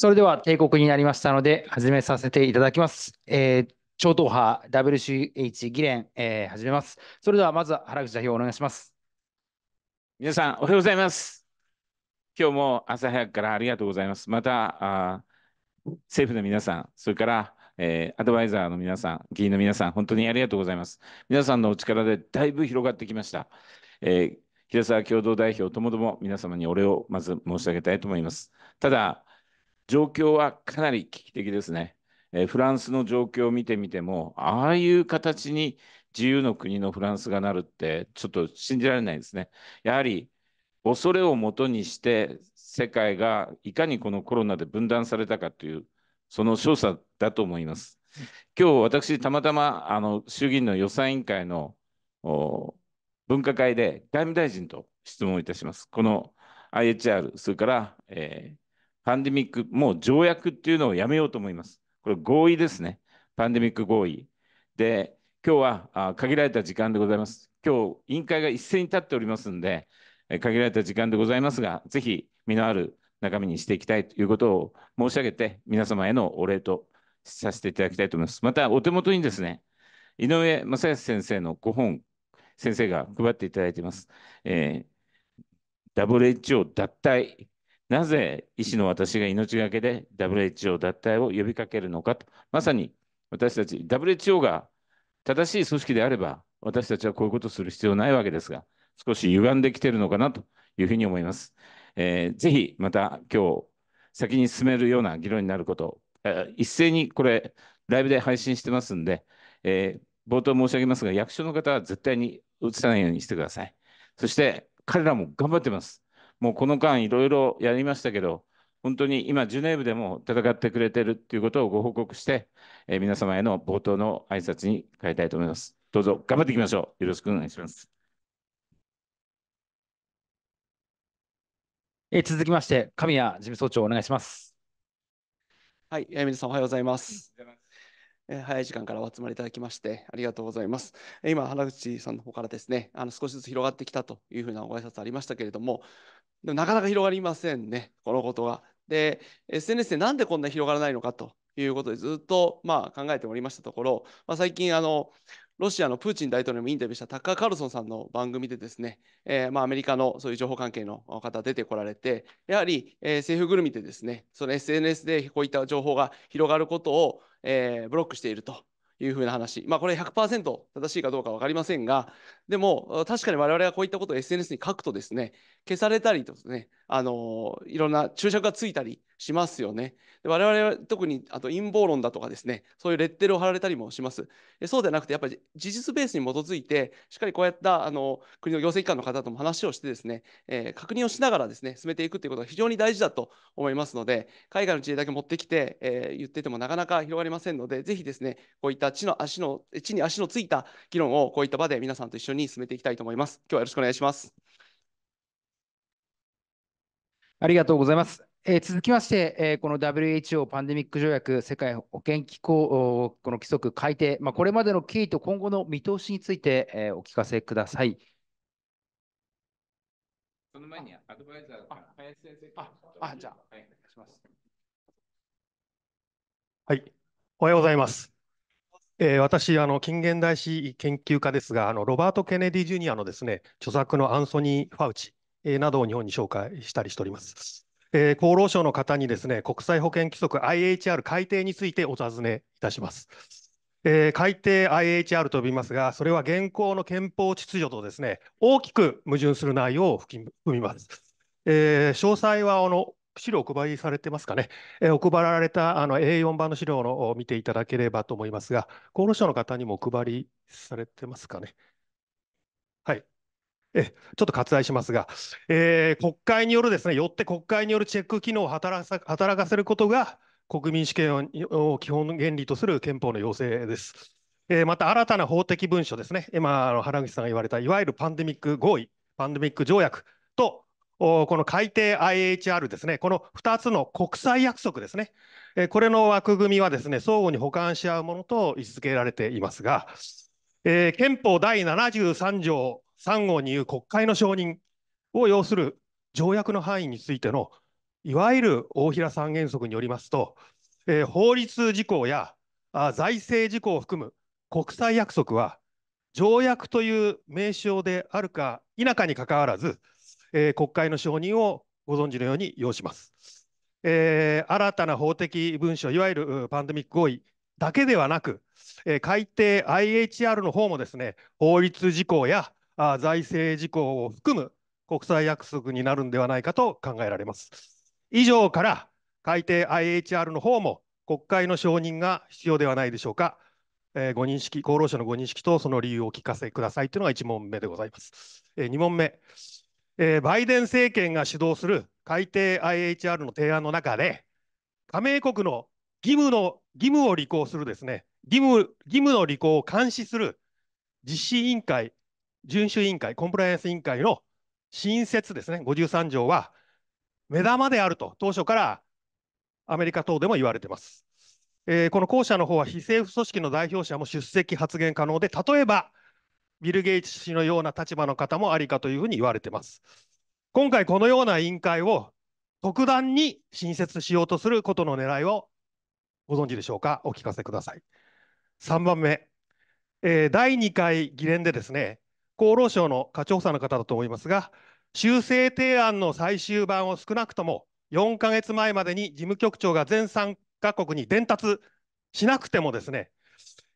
それでは定刻になりましたので、始めさせていただきます。えー、超党派 WCH 議連、えー、始めます。それではまずは原口代表お願いします。皆さん、おはようございます。今日も朝早くからありがとうございます。また、あ政府の皆さん、それから、えー、アドバイザーの皆さん、議員の皆さん、本当にありがとうございます。皆さんのお力でだいぶ広がってきました。えー、平沢共同代表ともども皆様にお礼をまず申し上げたいと思います。ただ、状況はかなり危機的ですね。えー、フランスの状況を見てみても、ああいう形に自由の国のフランスがなるって、ちょっと信じられないですね。やはり恐れをもとにして、世界がいかにこのコロナで分断されたかという、その調査だと思います。今日私、たまたまあの衆議院の予算委員会の分科会で外務大臣と質問いたします。この IHR、それから、えーパンデミック、もう条約っていうのをやめようと思います。これ合意ですね。パンデミック合意。で、今日は限られた時間でございます。今日、委員会が一斉に立っておりますんで、限られた時間でございますが、ぜひ身のある中身にしていきたいということを申し上げて、皆様へのお礼とさせていただきたいと思います。また、お手元にですね、井上正康先生のご本、先生が配っていただいています。えー、WHO 脱退なぜ医師の私が命がけで WHO 脱退を呼びかけるのかと、まさに私たち、WHO が正しい組織であれば、私たちはこういうことをする必要ないわけですが、少し歪んできているのかなというふうに思います。えー、ぜひまた今日先に進めるような議論になること、えー、一斉にこれ、ライブで配信してますんで、えー、冒頭申し上げますが、役所の方は絶対に映さないようにしてください。そして、彼らも頑張ってます。もうこの間いろいろやりましたけど、本当に今、ジュネーブでも戦ってくれてるっていうことをご報告して、えー、皆様への冒頭の挨拶に変えたいと思います。どうぞ頑張っていきましょう。よろしくお願いします。えー、続きまして、神谷事務総長、お願いします。はい、えー、皆さんおはようございます。早い時間からお集まりいただきましてありがとうございます。今、原口さんの方からですね、あの少しずつ広がってきたというふうなご挨拶ありましたけれども、でもなかなか広がりませんね、このことが。で、SNS でなんでこんな広がらないのかということで、ずっとまあ考えておりましたところ、まあ、最近あの、ロシアのプーチン大統領もインタビューしたタッカー・カルソンさんの番組でですね、えー、まあアメリカのそういう情報関係の方出てこられて、やはり、えー、政府ぐるみでですね、その SNS でこういった情報が広がることを、えー、ブロックしているというふうな話、まあ、これ100%正しいかどうか分かりませんが、でも、確かに我々がこういったことを SNS に書くとですね、消されたりとですね、あのいろんな注釈がついたりしますよね。で我々は特にあと陰謀論だとかですね、そういうレッテルを貼られたりもします。そうではなくて、やっぱり事実ベースに基づいて、しっかりこうやったあの国の行政機関の方とも話をしてですね、えー、確認をしながらですね、進めていくということが非常に大事だと思いますので、海外の知恵だけ持ってきて、えー、言っててもなかなか広がりませんので、ぜひですね、こういった地の足の地に足のついた議論をこういった場で皆さんと一緒にに進めていきたいと思います。今日はよろしくお願いします。ありがとうございます。えー、続きまして、えー、この WHO パンデミック条約世界保健機構この規則改定、まあ、これまでの経緯と今後の見通しについて、えー、お聞かせください。その前にアドバイザーか林先生ああじゃあ、はい、お願いします。はい、おはようございます。えー、私あの、近現代史研究家ですが、あのロバート・ケネディ・ジュニアのです、ね、著作のアンソニー・ファウチ、えー、などを日本に紹介したりしております。えー、厚労省の方にですね国際保険規則 IHR 改定についてお尋ねいたします。えー、改定 IHR と呼びますが、それは現行の憲法秩序とですね大きく矛盾する内容を含みます。えー、詳細はあの資料お配りされてますかね、えー、お配られたあの A4 版の資料を見ていただければと思いますが、厚労省の方にもお配りされてますかね。はい。えちょっと割愛しますが、えー、国会によるですね、よって国会によるチェック機能を働働かせることが、国民主権を基本原理とする憲法の要請です。えー、また新たな法的文書ですね、今、原口さんが言われた、いわゆるパンデミック合意、パンデミック条約、この改定 IHR ですね、この2つの国際約束ですね、これの枠組みはですね、相互に補完し合うものと位置づけられていますが、えー、憲法第73条3号にいう国会の承認を要する条約の範囲についての、いわゆる大平三原則によりますと、えー、法律事項やあ財政事項を含む国際約束は、条約という名称であるか否かにかかわらず、えー、国会の承認をご存知のように要します。えー、新たな法的文書、いわゆるパンデミック合意だけではなく、えー、改定 IHR の方もですね法律事項やあ財政事項を含む国際約束になるんではないかと考えられます。以上から改定 IHR の方も国会の承認が必要ではないでしょうか。えー、ご認識厚労省のご認識とその理由をお聞かせくださいというのが1問目でございます。えー、2問目、えー、バイデン政権が主導する海底 IHR の提案の中で、加盟国の義務の義務を履行するですね義務、義務の履行を監視する実施委員会、遵守委員会、コンプライアンス委員会の新設ですね、53条は、目玉であると、当初からアメリカ等でも言われています。えー、この後者の方は非政府組織の代表者も出席、発言可能で、例えばビル・ゲイツ氏のような立場の方もありかというふうに言われています。今回このような委員会を特段に新設しようとすることの狙いをご存知でしょうかお聞かせください。3番目、えー、第2回議連でですね、厚労省の課長さんの方だと思いますが、修正提案の最終版を少なくとも4か月前までに事務局長が全3か国に伝達しなくてもですね、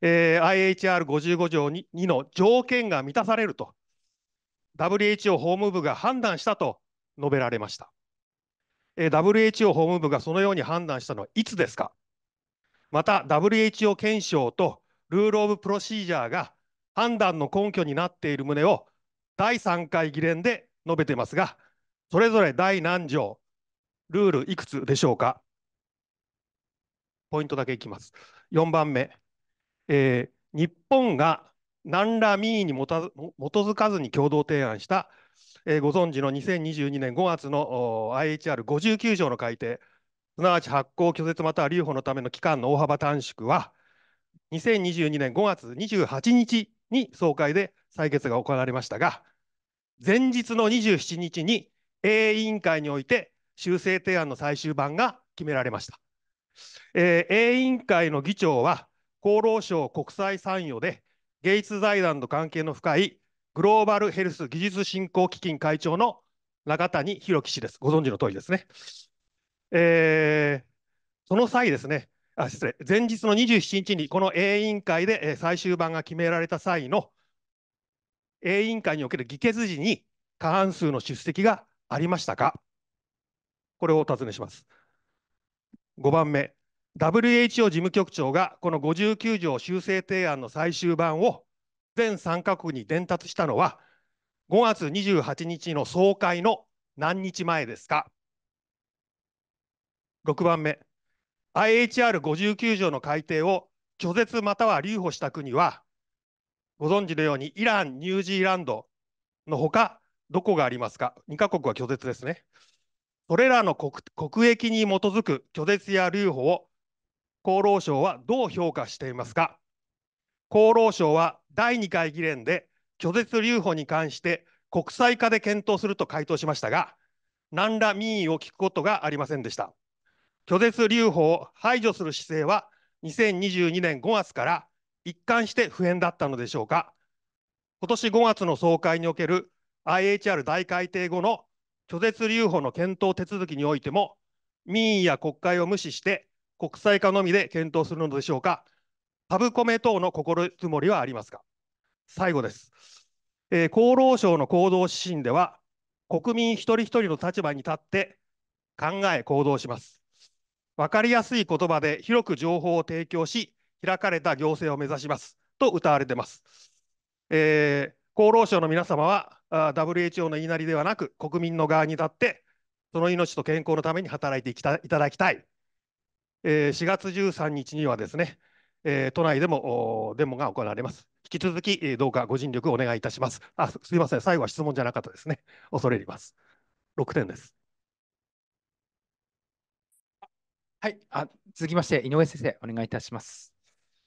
えー、IHR55 条 2, 2の条件が満たされると WHO 法務部が判断したと述べられました、えー、WHO 法務部がそのように判断したのはいつですかまた WHO 検証とルール・オブ・プロシージャーが判断の根拠になっている旨を第3回議連で述べてますがそれぞれ第何条ルールいくつでしょうかポイントだけいきます4番目えー、日本が何ら民意に基づかずに共同提案した、えー、ご存知の2022年5月の IHR59 条の改定、すなわち発行、拒絶または留保のための期間の大幅短縮は、2022年5月28日に総会で採決が行われましたが、前日の27日に A 委員会において修正提案の最終版が決められました。えー、A 委員会の議長は、厚労省国際参与でゲイツ財団と関係の深いグローバルヘルス技術振興基金会長の中谷弘樹氏です。ご存知の通りですね。えー、その際ですね、あ失礼、前日の27日にこの A 委員会で最終版が決められた際の A 委員会における議決時に過半数の出席がありましたかこれをお尋ねします。5番目、WHO 事務局長がこの59条修正提案の最終版を全3か国に伝達したのは5月28日の総会の何日前ですか6番目 IHR59 条の改定を拒絶または留保した国はご存知のようにイランニュージーランドのほかどこがありますか2カ国は拒絶ですねそれらの国益に基づく拒絶や留保を厚労省はどう評価していますか厚労省は第2回議連で拒絶留保に関して国際化で検討すると回答しましたが何ら民意を聞くことがありませんでした拒絶留保を排除する姿勢は2022年5月から一貫して不変だったのでしょうか今年5月の総会における IHR 大改定後の拒絶留保の検討手続きにおいても民意や国会を無視して国際化のみで検討するのでしょうかパブコメ等の心積もりはありますか最後です、えー、厚労省の行動指針では国民一人一人の立場に立って考え行動します分かりやすい言葉で広く情報を提供し開かれた行政を目指しますと謳われてます、えー、厚労省の皆様は WHO の言いなりではなく国民の側に立ってその命と健康のために働いていただきたいえー、4月13日にはですね、えー、都内でもデモが行われます。引き続き、えー、どうかご尽力お願いいたします。あ、すみません、最後は質問じゃなかったですね。恐れ入ります。6点です。はい、あ続きまして、井上先生、お願いいたします。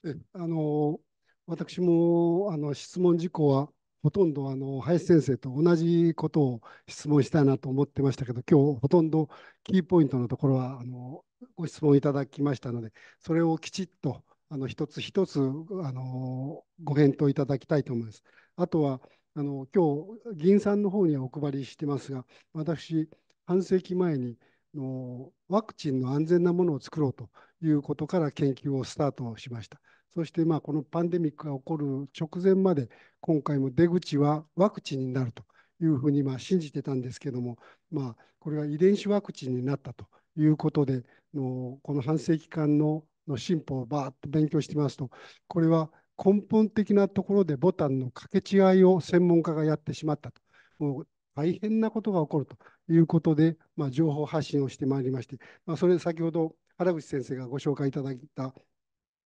えあの私もあの質問事項はほとんどあの林先生と同じことを質問したいなと思ってましたけど今日ほとんどキーポイントのところはあのご質問いただきましたのでそれをきちっとあの一つ一つあのご返答いただきたいと思います。あとはあの今日議員さんの方にはお配りしてますが私半世紀前にのワクチンの安全なものを作ろうということから研究をスタートしました。そしてまあこのパンデミックが起こる直前まで今回も出口はワクチンになるというふうにまあ信じてたんですけども、まあ、これが遺伝子ワクチンになったということでのこの半世紀間のの進歩をばーっと勉強してますとこれは根本的なところでボタンの掛け違いを専門家がやってしまったと。もう大変なことが起こるということで、まあ、情報発信をしてまいりまして、まあ、それ先ほど原口先生がご紹介いただいた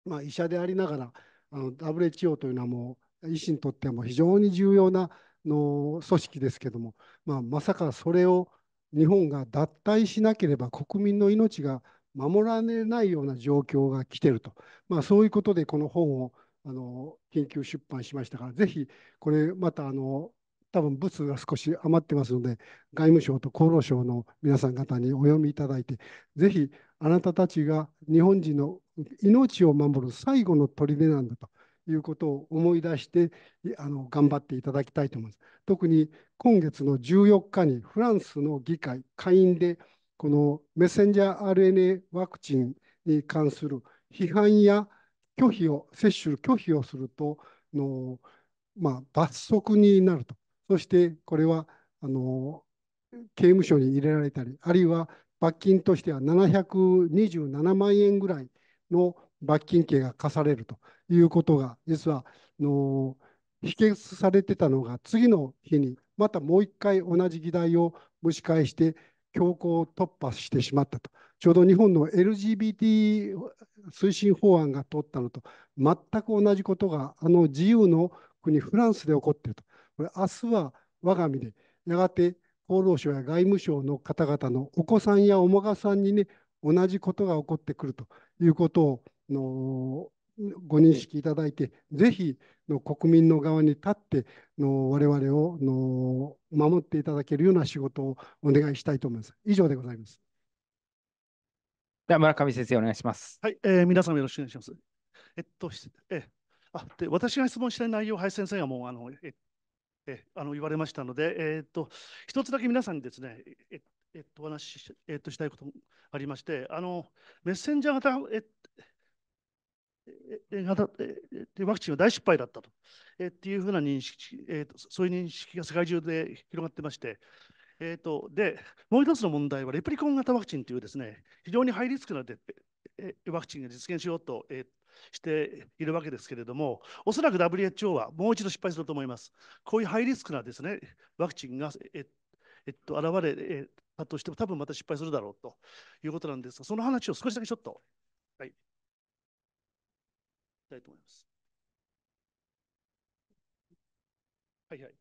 まあ、医者でありながらあの WHO というのはもう医師にとっても非常に重要なの組織ですけども、まあ、まさかそれを日本が脱退しなければ国民の命が守られないような状況が来てると、まあ、そういうことでこの本をあの研究出版しましたからぜひこれまたあの多分物が少し余ってますので外務省と厚労省の皆さん方にお読みいただいてぜひあなたたちが日本人の命を守る最後の砦なんだということを思い出してあの頑張っていただきたいと思います。特に今月の14日にフランスの議会下院でこのメッセンジャー RNA ワクチンに関する批判や拒否を接種拒否をするとの、まあ、罰則になるとそしてこれはあの刑務所に入れられたりあるいは罰金としては727万円ぐらいの罰金刑が課されるということが実はの否決されてたのが次の日にまたもう一回同じ議題を蒸し返して強行突破してしまったとちょうど日本の LGBT 推進法案が通ったのと全く同じことがあの自由の国フランスで起こっているとこれ明日は我が身でやがて厚労省や外務省の方々のお子さんやお孫さんにね同じことが起こってくるということをのご認識いただいて、ぜひの国民の側に立っての我々をの守っていただけるような仕事をお願いしたいと思います。以上でございます。では村上先生お願いします。はい、えー、皆様よろしくお願いします。えっと、えー、あで私が質問したい内容、林先生がもうあのええあの言われましたので、えー、っと一つだけ皆さんにですね、えっえっと、お話し,、えっと、したいこともありまして、あのメッセンジャー型ええ型えワクチンは大失敗だったと、えっていうふうな認識、えっと、そういう認識が世界中で広がってまして、えっと、でもう一つの問題はレプリコン型ワクチンというです、ね、非常にハイリスクなでワクチンが実現しようと、えしているわけですけれども、おそらく WHO はもう一度失敗すると思います。こういうハイリスクなです、ね、ワクチンが、えっと、現れ、えたとしても多分また失敗するだろうということなんですが、その話を少しだけちょっと、はい、したいと思います。はいはい。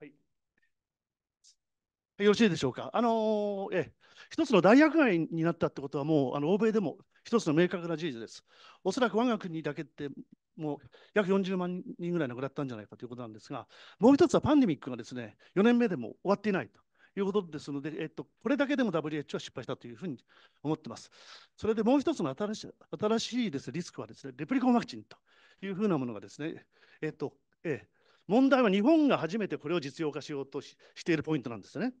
はい、よろしいでしょうか。あのー、え一つの大薬害になったってことは、もうあの欧米でも一つの明確な事実です。おそらく我が国だけってもう約40万人ぐらい亡くなったんじゃないかということなんですが、もう一つはパンデミックがですね4年目でも終わっていないということですので、えっと、これだけでも w h は失敗したというふうに思ってます。それでもう一つの新し新しいです、ね、リスクはですねレプリコンワクチンというふうなものがですね、えっとええ、問題は日本が初めてこれを実用化しようとしているポイントなんですね。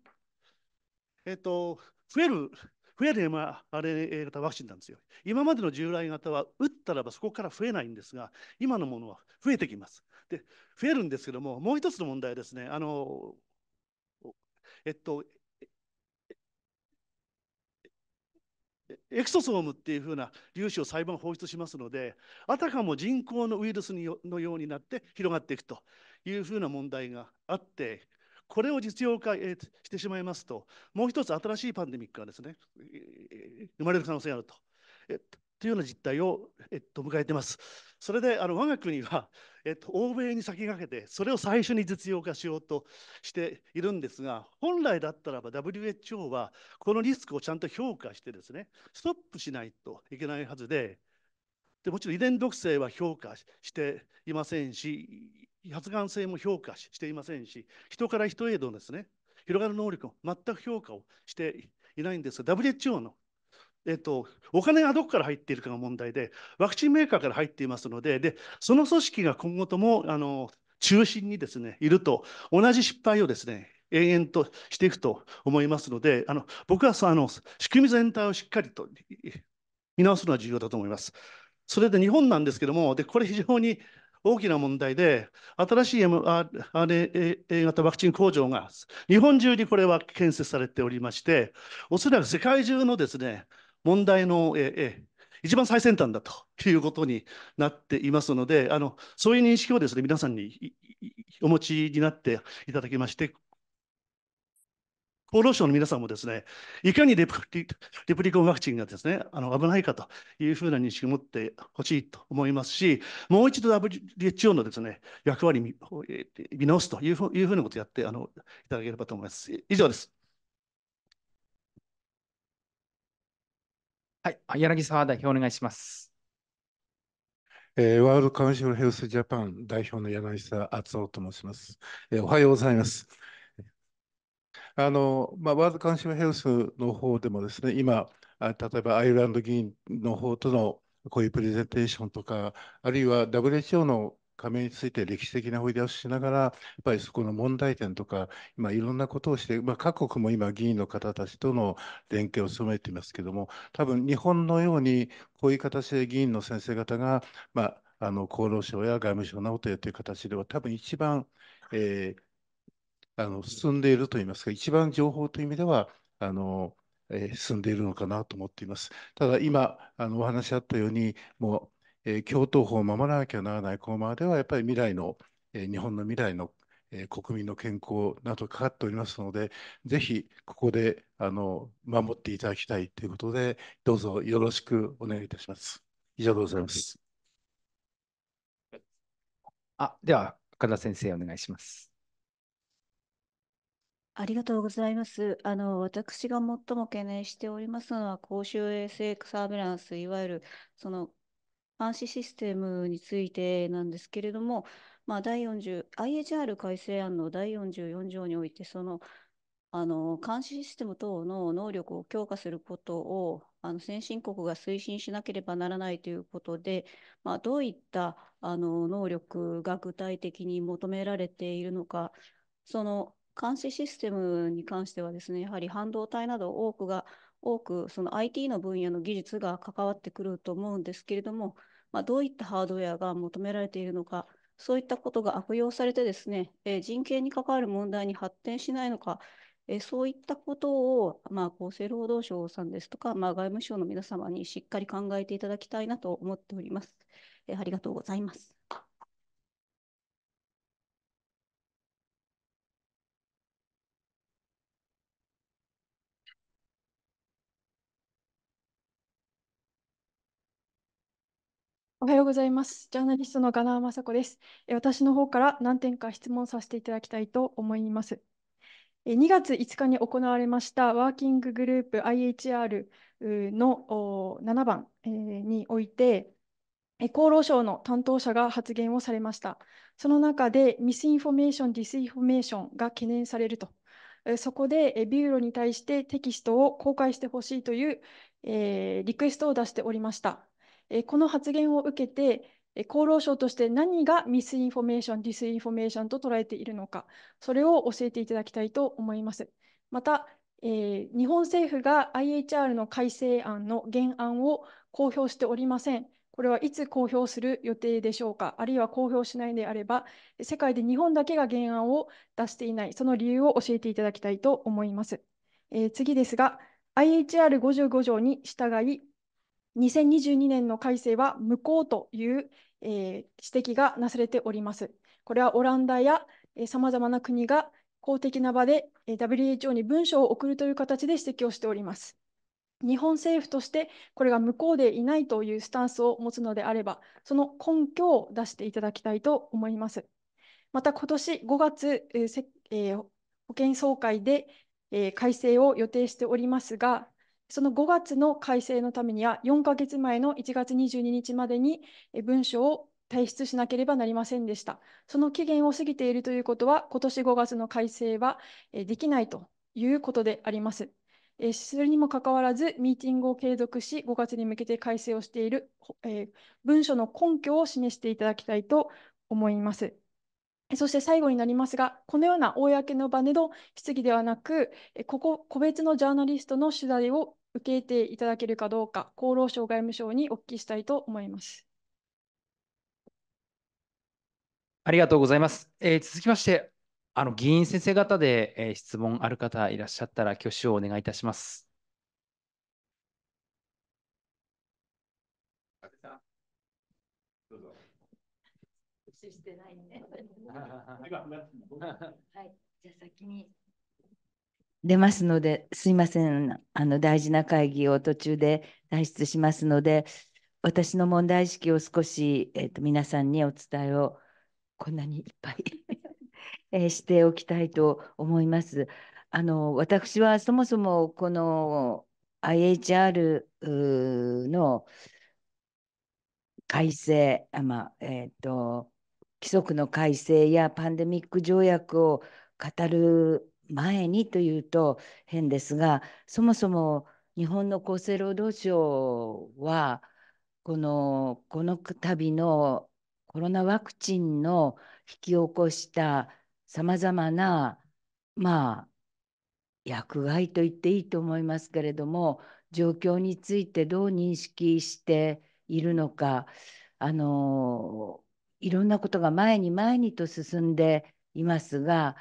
えっと、増える増える mRNA 型ワクチンなんですよ。今までの従来型は打ったらばそこから増えないんですが、今のものは増えてきます。で、増えるんですけども、もう一つの問題ですね、あの、えっと、エクソソームっていうふうな粒子を細胞放出しますので、あたかも人工のウイルスにのようになって広がっていくというふうな問題があって、これを実用化、してしまいますと、もう一つ新しいパンデミックがですね、生まれる可能性があると。というような実態を、えっと、迎えてます。それであの我が国は、えっと、欧米に先駆けてそれを最初に実用化しようとしているんですが本来だったらば WHO はこのリスクをちゃんと評価してですねストップしないといけないはずででもちろん遺伝毒性は評価していませんし発がん性も評価していませんし、人から人へのですね、広がる能力も全く評価をしていないんですが、WHO の、えっと、お金がどこから入っているかが問題で、ワクチンメーカーから入っていますので、でその組織が今後ともあの中心にですねいると、同じ失敗をですね延々としていくと思いますので、あの僕はその仕組み全体をしっかりと見直すのは重要だと思います。それで日本なんですけども、でこれ非常に大きな問題で、新しい mRNA 型ワクチン工場が日本中にこれは建設されておりまして、おそらく世界中のですね、問題の、え一番最先端だということになっていますので、あのそういう認識をですね皆さんにお持ちになっていただきまして、厚労省の皆さんもですね、いかにレプリレプリコンワクチンがですね、あの危ないかというふうな認識を持ってほしいと思いますし、もう一度 WHO のですね、役割を見直すというふういうふうなことをやってあのいただければと思います。以上です。はい、柳沢代表お願いします。えー、ワールドカウンシルヘルスジャパン代表の柳沢敦夫と申します、えー、おはようございます。あの、まあ、ワールドカンシルヘルスの方でもですね、今、例えばアイルランド議員の方とのこういうプレゼンテーションとか、あるいは WHO の加盟について歴史的な掘り出しをしながら、やっぱりそこの問題点とか、今いろんなことをして、まあ、各国も今議員の方たちとの連携を進めていますけども、多分日本のようにこういう形で議員の先生方が、まあ、あの厚労省や外務省などという形では多分一番、えー、あの進んでいるといいますか、一番情報という意味では、あのえー、進んでいるのかなと思っています。ただ今あのお話しあったようにもう、えー、共闘法を守らなきゃならないこのままではやっぱり未来の、えー、日本の未来の、え国民の健康などかかっておりますのでぜひここであの守っていただきたいということでどうぞよろしくお願いいたします。以上でございます。あでは岡田先生お願いします。ありがとうございます。あの、私が最も懸念しておりますのは、公衆衛生サーベランス、いわゆるその監視システムについてなんですけれども、まあ、第40、IHR 改正案の第44条において、その、あの監視システム等の能力を強化することをあの先進国が推進しなければならないということで、まあ、どういったあの能力が具体的に求められているのか、その監視システムに関してはですね、やはり半導体など多くが、多くその IT の分野の技術が関わってくると思うんですけれども、まあ、どういったハードウェアが求められているのか、そういったことが悪用されてですね、えー、人権に関わる問題に発展しないのか、えー、そういったことを、まあ、厚生労働省さんですとか、まあ、外務省の皆様にしっかり考えていただきたいなと思っております。えー、ありがとうございます。おはようございます。ジャーナリストのガナーマサです。私の方から何点か質問させていただきたいと思います。2月5日に行われましたワーキンググループ IHR の7番において、厚労省の担当者が発言をされました。その中で、ミスインフォメーション、ディスインフォメーションが懸念されると。そこでビューロに対してテキストを公開してほしいという、えー、リクエストを出しておりました。えこの発言を受けて、厚労省として何がミスインフォメーション、ディスインフォメーションと捉えているのか、それを教えていただきたいと思います。また、えー、日本政府が IHR の改正案の原案を公表しておりません。これはいつ公表する予定でしょうか、あるいは公表しないのであれば、世界で日本だけが原案を出していない、その理由を教えていただきたいと思います。えー、次ですが、IHR55 条に従い、2022年の改正は無効という、えー、指摘がなされております。これはオランダやさまざまな国が公的な場で WHO に文書を送るという形で指摘をしております。日本政府としてこれが無効でいないというスタンスを持つのであれば、その根拠を出していただきたいと思います。また今年5月、えー、保健総会で、えー、改正を予定しておりますが、その5月の改正のためには、4ヶ月前の1月22日までに文書を提出しなければなりませんでした。その期限を過ぎているということは、今年5月の改正はできないということであります。それにもかかわらず、ミーティングを継続し、5月に向けて改正をしている、え文書の根拠を示していただきたいと思います。そして最後になりますが、このような公の場での質疑ではなく、ここ個別のジャーナリストの取材を受けていただけるかどうか、厚労省外務省にお聞きしたいと思います。ありがとうございます。えー、続きまして、あの議員先生方で、えー、質問ある方いらっしゃったら挙手をお願いいたします。どうぞ。してないね。はい、じゃあ先に出ますのですいませんあの大事な会議を途中で退出しますので私の問題意識を少し、えーと、皆さんにお伝えをこんなにいっぱい えー、しておきたいと思います。あの私はそもそもこの IHR の改正、あまあえーと規則の改正やパンデミック条約を語る前にというと変ですがそもそも日本の厚生労働省はこのこの度のコロナワクチンの引き起こしたさまざまなまあ薬害と言っていいと思いますけれども状況についてどう認識しているのかあのいろんなことが前に前にと進んでいますが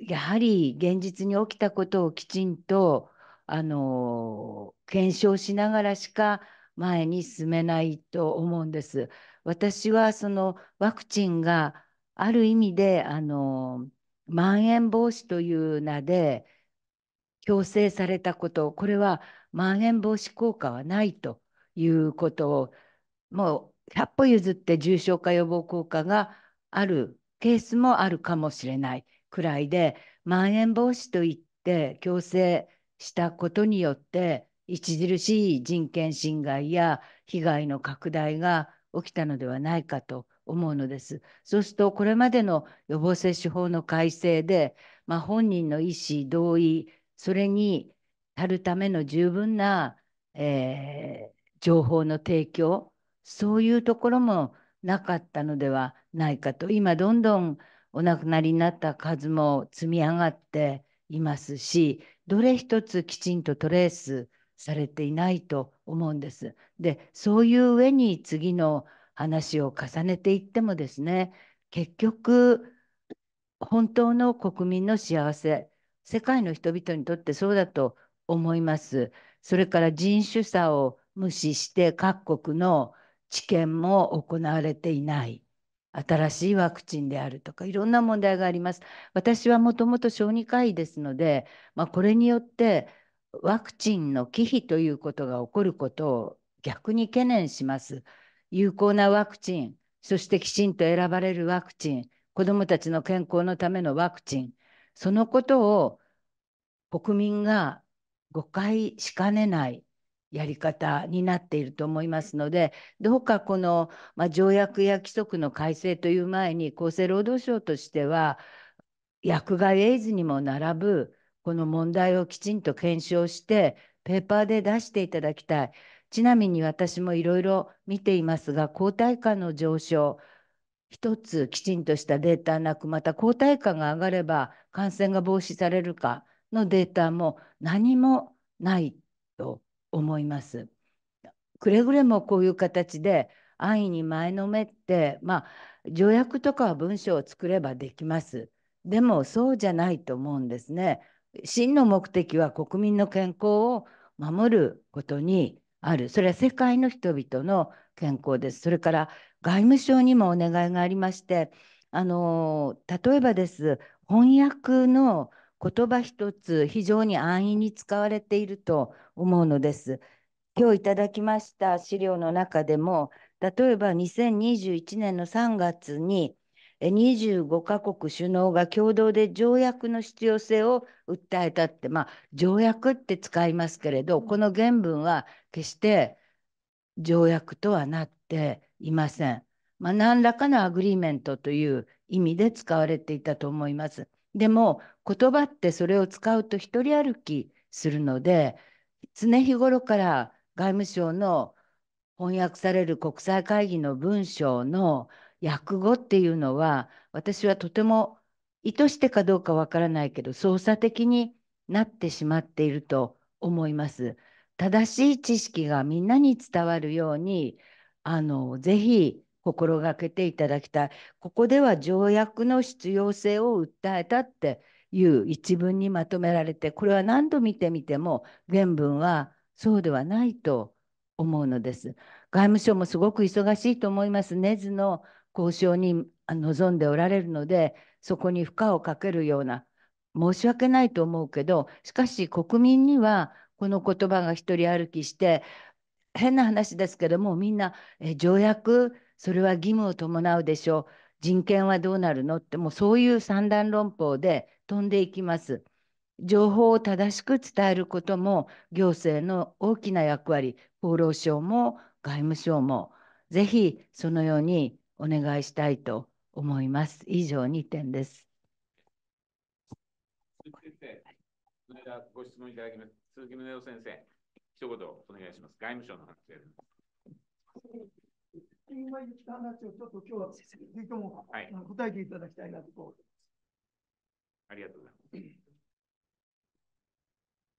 やはり現実に起きたことをきちんとあの検証しながらしか前に進めないと思うんです。私はそのワクチンがある意味であのまん延防止という名で強制されたことこれはまん延防止効果はないということをもう百歩譲って重症化予防効果があるケースもあるかもしれないくらいでまん延防止といって強制したことによって著しい人権侵害や被害の拡大が起きたのではないかと思うのです。そうするとこれまでの予防接種法の改正で、まあ、本人の意思同意それに足るための十分な、えー、情報の提供そういうところもなかったのではないかと今どんどんお亡くなりになった数も積み上がっていますしどれ一つきちんとトレースされていないと思うんです。でそういう上に次の話を重ねていってもですね結局本当の国民の幸せ世界の人々にとってそうだと思います。それから人種差を無視して各国の治験も行われていない。新しいワクチンであるとかいろんな問題があります。私はもともと小児科医ですので、まあ、これによってワクチンの忌避ということが起こることを逆に懸念します。有効なワクチン、そしてきちんと選ばれるワクチン、子どもたちの健康のためのワクチン、そのことを国民が誤解しかねないやり方になっていると思いますのでどうかこの、まあ、条約や規則の改正という前に厚生労働省としては薬害エイズにも並ぶこの問題をきちんと検証してペーパーで出していただきたい。ちなみに私もいろいろ見ていますが抗体価の上昇一つきちんとしたデータなくまた抗体価が上がれば感染が防止されるかのデータも何もない思います。くれぐれもこういう形で安易に前のめってまあ条約とかは文章を作ればできます。でもそうじゃないと思うんですね。真の目的は国民の健康を守ることにある。それは世界の人々の健康です。それから外務省にもお願いがありまして、あの例えばです、翻訳の言葉一つ非常に安易に使われていると思うのです。今日いただきました資料の中でも例えば2021年の3月に25カ国首脳が共同で条約の必要性を訴えたってまあ条約って使いますけれどこの原文は決して条約とはなっていません。まあ、何らかのアグリーメントという意味で使われていたと思います。でも言葉ってそれを使うと一人歩きするので常日頃から外務省の翻訳される国際会議の文章の訳語っていうのは私はとても意図してかどうかわからないけど操作的になってしまっていると思います。正しい知識がみんなに伝わるようにあのぜひ心がけていただきたい。ここでは条約の必要性を訴えたっていう一文にまとめられて、これは何度見てみても原文はそうではないと思うのです。外務省もすごく忙しいと思います。根津の交渉に望んでおられるので、そこに負荷をかけるような、申し訳ないと思うけど、しかし国民にはこの言葉が一人歩きして、変な話ですけども、みんな、え条約それは義務を伴うでしょう人権はどうなるのってもうそういう三段論法で飛んでいきます。情報を正しく伝えることも行政の大きな役割厚労省も外務省もぜひそのようにお願いしたいと思います。以上2点です。鈴木宗男先生、一言お願いします。外務省の話です。まり言った話をちょっと今日はぜひとも、はい、答えていただきたいなと思います。ありがとうございます。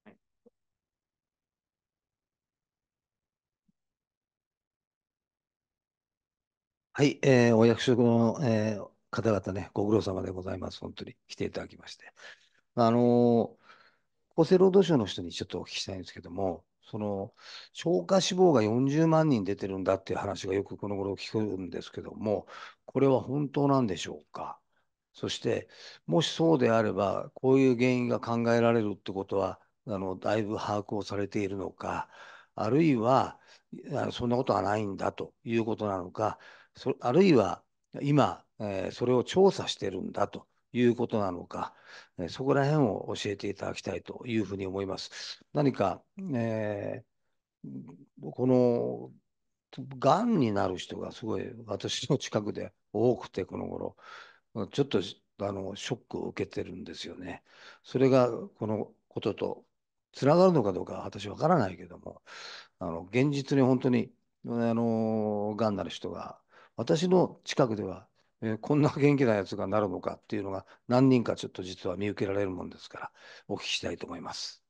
はい、はい、えー、お役職の、えー、方々ね、ご苦労様でございます。本当に来ていただきまして。あのー、厚生労働省の人にちょっとお聞きしたいんですけども、その消化死亡が40万人出てるんだっていう話がよくこの頃聞くんですけどもこれは本当なんでしょうかそしてもしそうであればこういう原因が考えられるってことはあのだいぶ把握をされているのかあるいはそんなことはないんだということなのかあるいは今、えー、それを調査してるんだということなのか、そこら辺を教えていただきたいというふうに思います。何か、えー、このがんになる人がすごい私の近くで多くてこの頃ちょっとあのショックを受けてるんですよね。それがこのこととつながるのかどうか私わからないけどもあの現実に本当にあのがんなる人が私の近くではえこんな元気なやつがなるのかっていうのが何人かちょっと実は見受けられるもんですから、お聞きしたいと思います。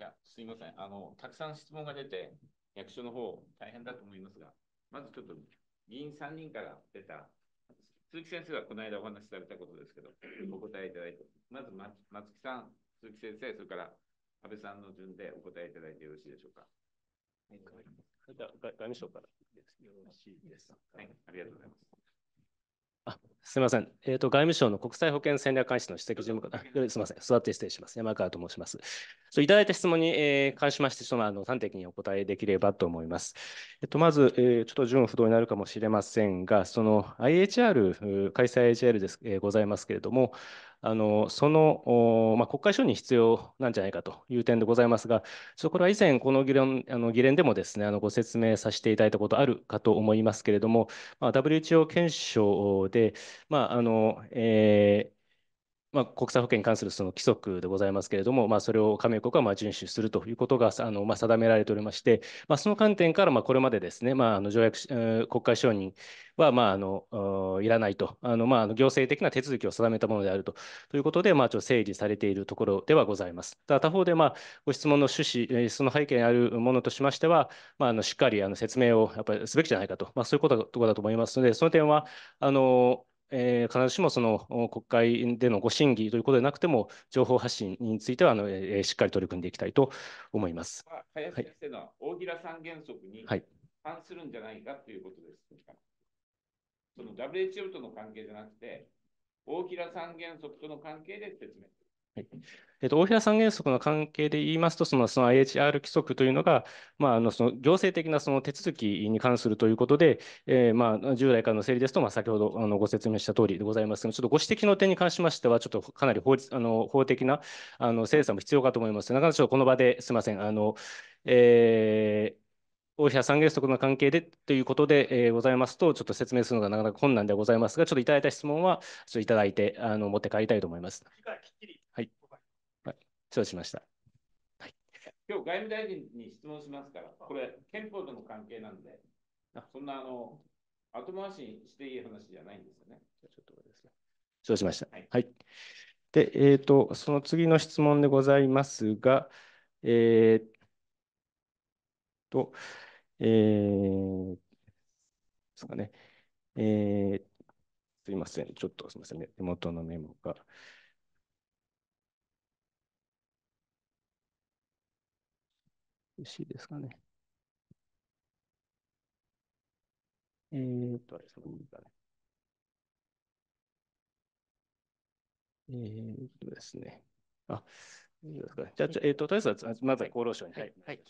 いやすみませんあの、たくさん質問が出て、役所の方大変だと思いますが、まずちょっと議員3人から出た、鈴木先生がこの間お話しされたことですけど、お答えいただいて、まず松木さん、鈴木先生、それから安倍さんの順でお答えいただいてよろしいでしょうか。はい外務省からよろしいです。はい、ありがとうございます。あすみません、えーと。外務省の国際保健戦略監視の指摘事務すみません、座って失礼します。山川と申します。いただいた質問に、えー、関しまして、そのあの端的にお答えできればと思います。えっと、まず、えー、ちょっと順不動になるかもしれませんが、その IHR、開催 IHR です、えー、ございますけれども、あのその、まあ、国会承認必要なんじゃないかという点でございますが、ちょこれは以前、この議論あの議連でもですねあのご説明させていただいたことあるかと思いますけれども、まあ、WHO 検証で、まああのえーまあ、国際保険に関するその規則でございますけれども、まあ、それを加盟国はまあ遵守するということがあの、まあ、定められておりまして、まあ、その観点からまあこれまでですね、まあ、あの条約、国会承認はまああのいらないとあの、まあ、行政的な手続きを定めたものであるとということで、まあ、ちょっと整理されているところではございます。ただ他方で、まあ、ご質問の趣旨、その背景にあるものとしましては、まあ、あのしっかりあの説明をやっぱりすべきじゃないかと、まあ、そういうことだと思いますので、その点はあのえー、必ずしもその国会でのご審議ということでなくても、情報発信についてはあの、えー、しっかり取り組んでいきたいと思います。林先生の大平三原則に反するんじゃないかということです。はい、その WHO との関係じゃなくて、大平三原則との関係で説明。はいえっと、大平三原則の関係で言いますと、そのその IHR 規則というのが、まあ、あのその行政的なその手続きに関するということで、えー、まあ従来からの整理ですと、まあ、先ほどあのご説明した通りでございますが、ちょっとご指摘の点に関しましては、ちょっとかなり法律あの法的なあの精査も必要かと思います。なかなかちょっとこの場ですみません。あのえー大平三原則の関係でということで、えー、ございますと、ちょっと説明するのがなかなか困難でございますが、ちょっといただいた質問は、ちょっといただいて、あの持って帰りたいと思います。きっちり承知しました。はい、今日、外務大臣に質問しますから、これ、憲法との関係なんで、そんなあの後回しにしていい話じゃないんですよね。ちょっとです承知しました。はい、はい、で、えーと、その次の質問でございますが、えー、と、えー、ですかね、えー、すいません、ちょっとすみませんね、手元のメモが。よろしいですかね。えー、っと、あれですね。えー、っとですね。あ、いいですか、ね、じゃあ、えー、っと、とりあえず、まず厚労省に、はい、はい。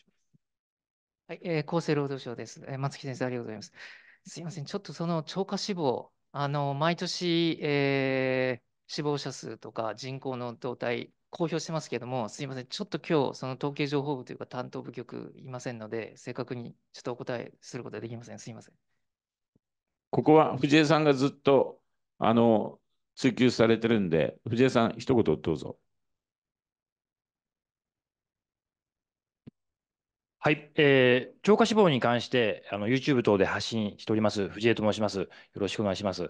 はい、えー、厚生労働省です。えー、松木先生、ありがとうございます。すみません、ちょっとその超過死亡、あの、毎年、えー、死亡者数とか人口の動態公表してますけども、すみません、ちょっと今日、その統計情報部というか担当部局いませんので、正確にちょっとお答えすることはできません。すみません。ここは藤江さんがずっとあの追及されてるんで、藤江さん、一言どうぞ。はい、えー、超過死亡に関してあの YouTube 等で発信しております藤江と申します。よろしくお願いします。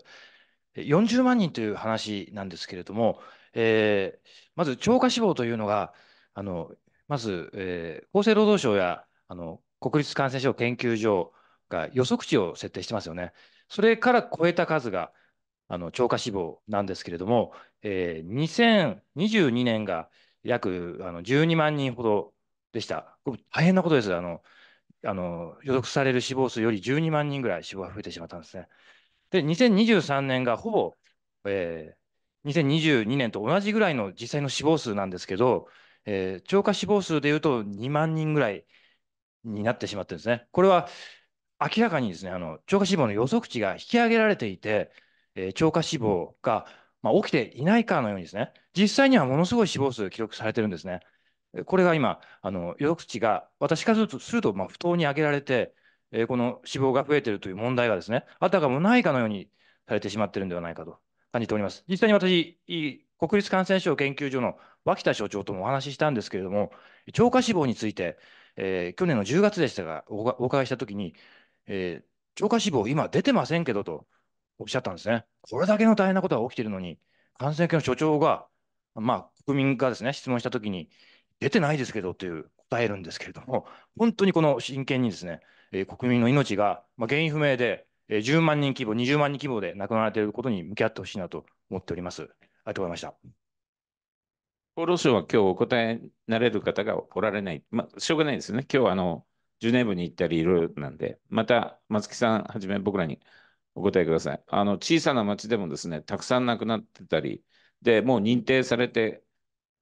40万人という話なんですけれども、えー、まず超過死亡というのが、あのまず、えー、厚生労働省やあの国立感染症研究所が予測値を設定してますよね。それから超えた数があの超過死亡なんですけれども、えー、2022年が約あの12万人ほどでした。大変なことです。あのあの予測される死亡数より12万人ぐらい死亡が増えてしまったんですね。で、2023年がほぼ、えー、2022年と同じぐらいの実際の死亡数なんですけど、えー、超過死亡数でいうと2万人ぐらいになってしまってるんですね。これは明らかにですねあの超過死亡の予測値が引き上げられていて、えー、超過死亡が、まあ、起きていないかのようにですね実際にはものすごい死亡数が記録されてるんですね。これが今あの予測値が私からするとするとまあ不当に上げられて、えー、この死亡が増えてるという問題がですねあたかもないかのようにされてしまってるんではないかと感じております。実際に私、国立感染症研究所の脇田所長ともお話ししたんですけれども、超過死亡について、えー、去年の10月でしたが、お伺いしたときに、えー、超過死亡、今出てませんけどとおっしゃったんですね。これだけの大変なことが起きているのに、感染研の所長が、まあ、国民がですね、質問したときに、出てないですけどという答えるんですけれども、本当にこの真剣にですね、えー、国民の命が、まあ、原因不明でえ10万人規模、20万人規模で亡くなられていることに向き合ってほしいなと思っております。ありがとうございました。厚労省は今日お答えなれる方がおられない。まあ、しょうがないですよね。今日あの、ジュネーブに行ったりいろいろなんで、また松木さんはじめ僕らにお答えください。あの、小さな町でもですね、たくさん亡くなってたり、で、もう認定されて、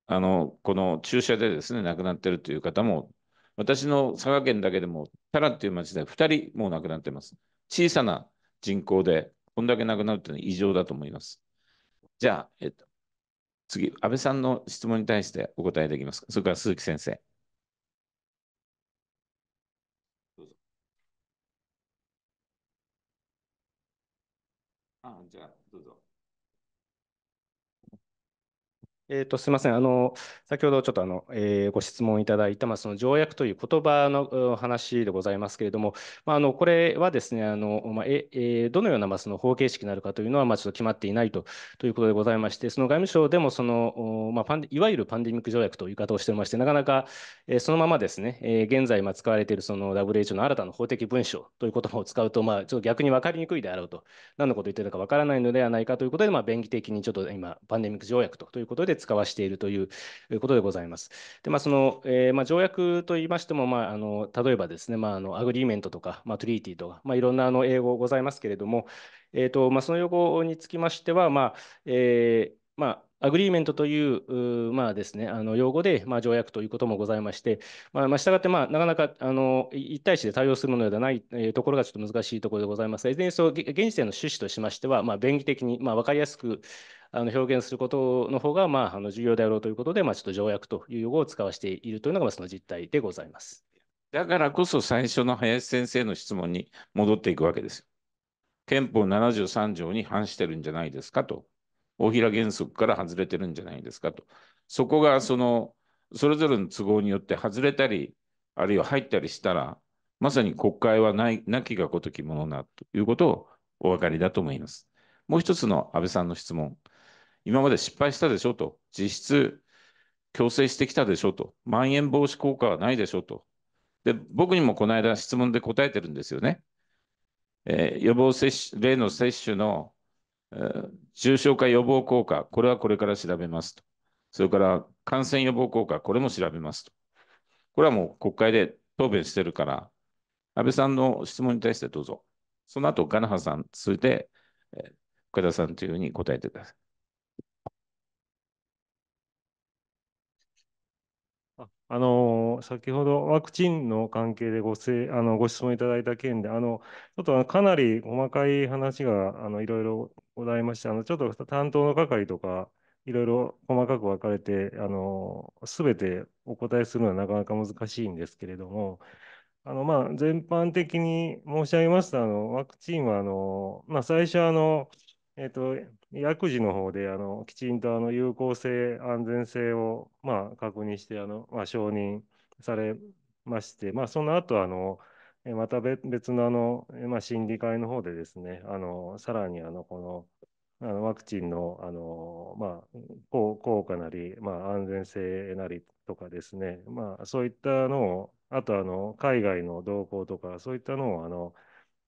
あの、この注射でですね、亡くなってるという方も、私の佐賀県だけでも、タラっていう町で2人もう亡くなってます。小さな人口で、こんだけ亡くなるというのは異常だと思います。じゃあ、えっと、次、安倍さんの質問に対してお答えできますか。それから鈴木先生。あ、じゃあ。えーと、すみませんあの、先ほどちょっとあの、えー、ご質問いただいた、まあ、その条約という言葉の話でございますけれども、まあ、あのこれはですねあの、まあえー、どのような、まあ、その法形式になるかというのは、まあ、ちょっと決まっていないとということでございまして、その外務省でもその、まあ、パンいわゆるパンデミック条約という言い方をしておりまして、なかなか、えー、そのままですね、えー、現在まあ使われているその WHO の新たな法的文書という言葉を使うと、まあ、ちょっと逆に分かりにくいであろうと、何のことを言っているか分からないのではないかということで、まあ、便宜的にちょっと今、パンデミック条約とということで使わしているということでございます。で、まあ、その、えー、まあ、条約といいましても、まあ、あの、例えばですね、まあ、あの、アグリーメントとか、まあ、トリーティーとか、まあ、いろんなあの英語ございますけれども、えーとまあ、その用語につきましては、まあえーまあ、アグリーメントというまあですね、あの用語で、まあ、条約ということもございまして、まあ、まあ、したがって、まあ、なかなかあの一対一で対応するものではない、えー、ところがちょっと難しいところでございますが、いずれにせよ、現時点の趣旨としましては、まあ、便宜的に、まあ、分かりやすく、あの表現することの方が、まあ、あの重要であろうということで、まあ、ちょっと条約という用語を使わせているというのが、その実態でございます。だからこそ最初の林先生の質問に戻っていくわけですよ。憲法73条に反してるんじゃないですかと。大平原則から外れてるんじゃないですかと。そこがそのそれぞれの都合によって外れたり、あるいは入ったりしたら、まさに国会はないなきがごときものなということをお分かりだと思います。もう一つの安倍さんの質問。今まで失敗したでしょと、実質強制してきたでしょと、まん延防止効果はないでしょと。で、僕にもこの間質問で答えてるんですよね。えー、予防接種、例の接種の、えー、重症化予防効果、これはこれから調べますと。それから感染予防効果、これも調べますと。これはもう国会で答弁してるから、安倍さんの質問に対してどうぞ。その後、ガナハさん、続いて、えー、福田さんというふうに答えてください。あの先ほどワクチンの関係でごせあのご質問いただいた件で、あのちょっとかなり細かい話があのいろいろございまして、あのちょっと担当の係とか、いろいろ細かく分かれて、すべてお答えするのはなかなか難しいんですけれども、あのまあ全般的に申し上げますと、あのワクチンはあの、まあ、最初あの、えっ、と、薬事の方で、あの、きちんと、あの、有効性、安全性を、まあ、確認して、あの、まあ、承認されまして、まあ、その後、あの、また別のあの、まあ、審議会の方でですね、あのさらにあのこのあのワクチンのあの、まあ、効効果なり、まあ、安全性なりとかですね、まあ、そういったのを、あとあの海外の動向とか、そういったのをあの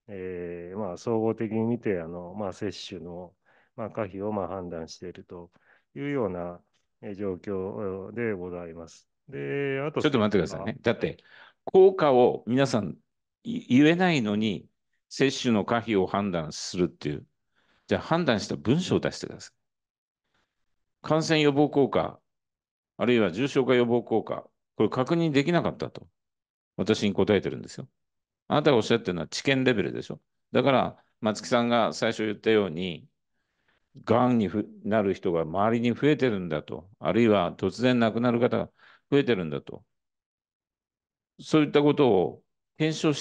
えーまあ、総合的に見てあの、まあ、接種の、まあ、可否をまあ判断しているというような状況でございます。であとちょっと待ってくださいね。だって効果を皆さん言えないのに接種の可否を判断するっていう。じゃあ判断した文章を出してください。感染予防効果、あるいは重症化予防効果、これ確認できなかったと、私に答えてるんですよ。あなたがおっしゃってるのは知見レベルでしょ。だから、松木さんが最初言ったように、がんになる人が周りに増えてるんだと、あるいは突然亡くなる方が増えてるんだと、そういったことを検証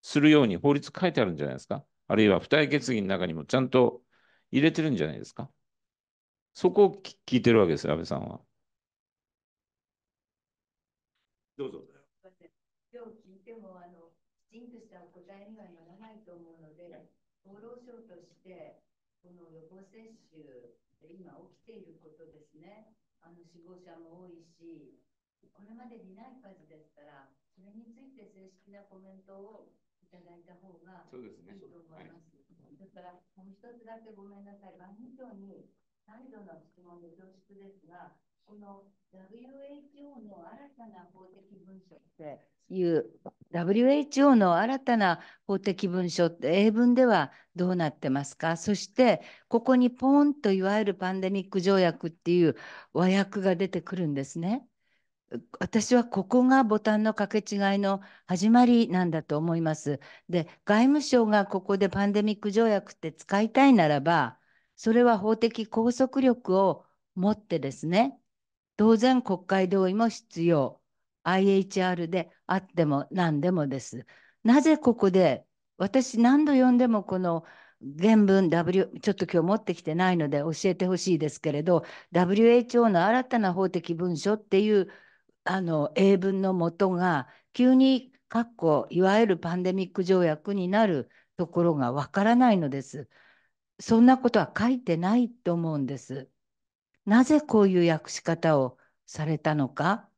するように法律書いてあるんじゃないですか。あるいは付帯決議の中にもちゃんと入れてるんじゃないですか。そこを聞いてるわけです安倍さんは。どうぞ。接種、で今起きていることですね、あの死亡者も多いし、これまでにない数ですから、それについて正式なコメントをいただいた方がいいと思います。そねはい、からもう一つだけごめんなさい、番組長に再度の質問で恐縮ですが、この WHO の新たな法的文書っていう WHO の新たな法的文書って英文ではどうなってますかそしてここにポーンといわゆるパンデミック条約っていう和訳が出てくるんですね。私はここがボタンのかけ違いの始まりなんだと思います。で外務省がここでパンデミック条約って使いたいならばそれは法的拘束力を持ってですね当然国会同意も必要 IHR であっても何でもです。なぜここで私何度読んでもこの原文 W ちょっと今日持ってきてないので教えてほしいですけれど WHO の新たな法的文書っていうあの英文のもとが急にっこいわゆるパンデミック条約になるところがわからないのです。そんなことは書いてないと思うんです。なぜこういう訳し方をされたのか、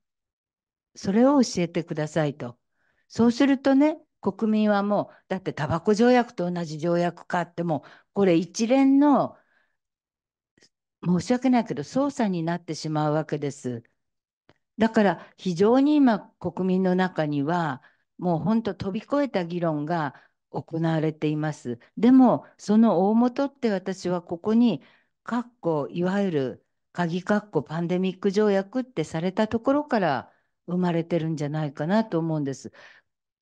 それを教えてくださいと。そうするとね、国民はもう、だってタバコ条約と同じ条約かってもう、これ一連の、申し訳ないけど、捜査になってしまうわけです。だから非常に今国民の中にはもう本当飛び越えた議論が行われています。でもその大元って私はここにかっこいわゆる鍵括弧パンデミック条約ってされたところから生まれてるんじゃないかなと思うんです。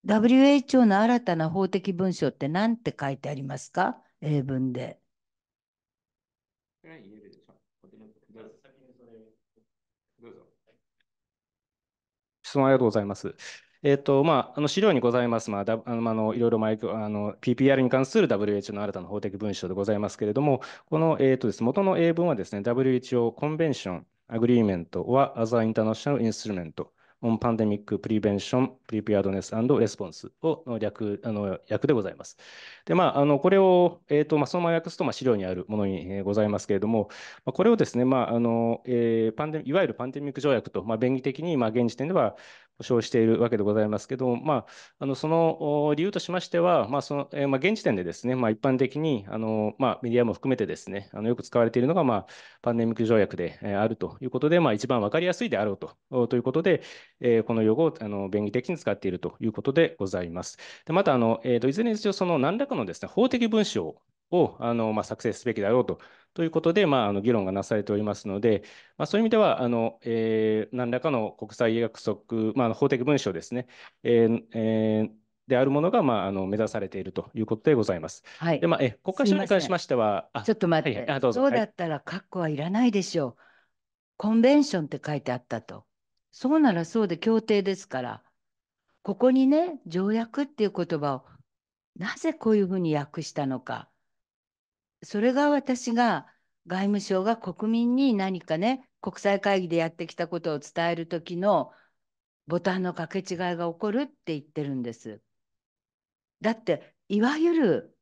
WHO の新たな法的文書って何て書いてありますか英文で。質問ありがとうございます。えっ、と、まあ、あの資料にございます、まあ、だあの、あのいろいろマイクあの PPR に関する WHO の新たな法的文書でございますけれども、この、えっ、とです、ね、元の英文はですね、WHO コンベンション、アグリーメントは Other International i n s t ン u m e n t on Pandemic Prevention, p r e p a 略あの略でございます。で、まあ、あのこれを、えーとまあ、そのまま訳すと、まあ、資料にあるものに、えー、ございますけれども、まあ、これをですね、まああのえー、パンデいわゆるパンデミック条約と、まあ、便宜的に、まあ、現時点では、保証しているわけでございますけど、まあ、あのその理由としましては、まあそのえー、まあ、現時点でですね、まあ、一般的にあの、まあ、メディアも含めてですね、あのよく使われているのが、まあ、パンデミック条約で、えあるということで、まあ、一番分かりやすいであろうとということで、えー、この用語をあの便宜的に使っているということでございます。でまたあの、えーといずれにせよ、その何らかのです、ね、法的文書をあの、まあ、作成すべきだろうと。ということで、まあ、あの議論がなされておりますので、まあ、そういう意味では、あのえー、何らかの国際約束、まあ、法的文書ですね、えーえー、であるものが、まあ、あの目指されているということでございます。はい、でまあ、え国会審に関しましては、ちょっと待って、はいはい、そうだったら括弧はいらないでしょう、はい、コンベンションって書いてあったと。そうならそうで協定ですから、ここにね、条約っていう言葉をなぜこういうふうに訳したのか。それが私が外務省が国民に何かね国際会議でやってきたことを伝える時のボタンの掛け違いが起こるって言ってるんです。だっていわゆる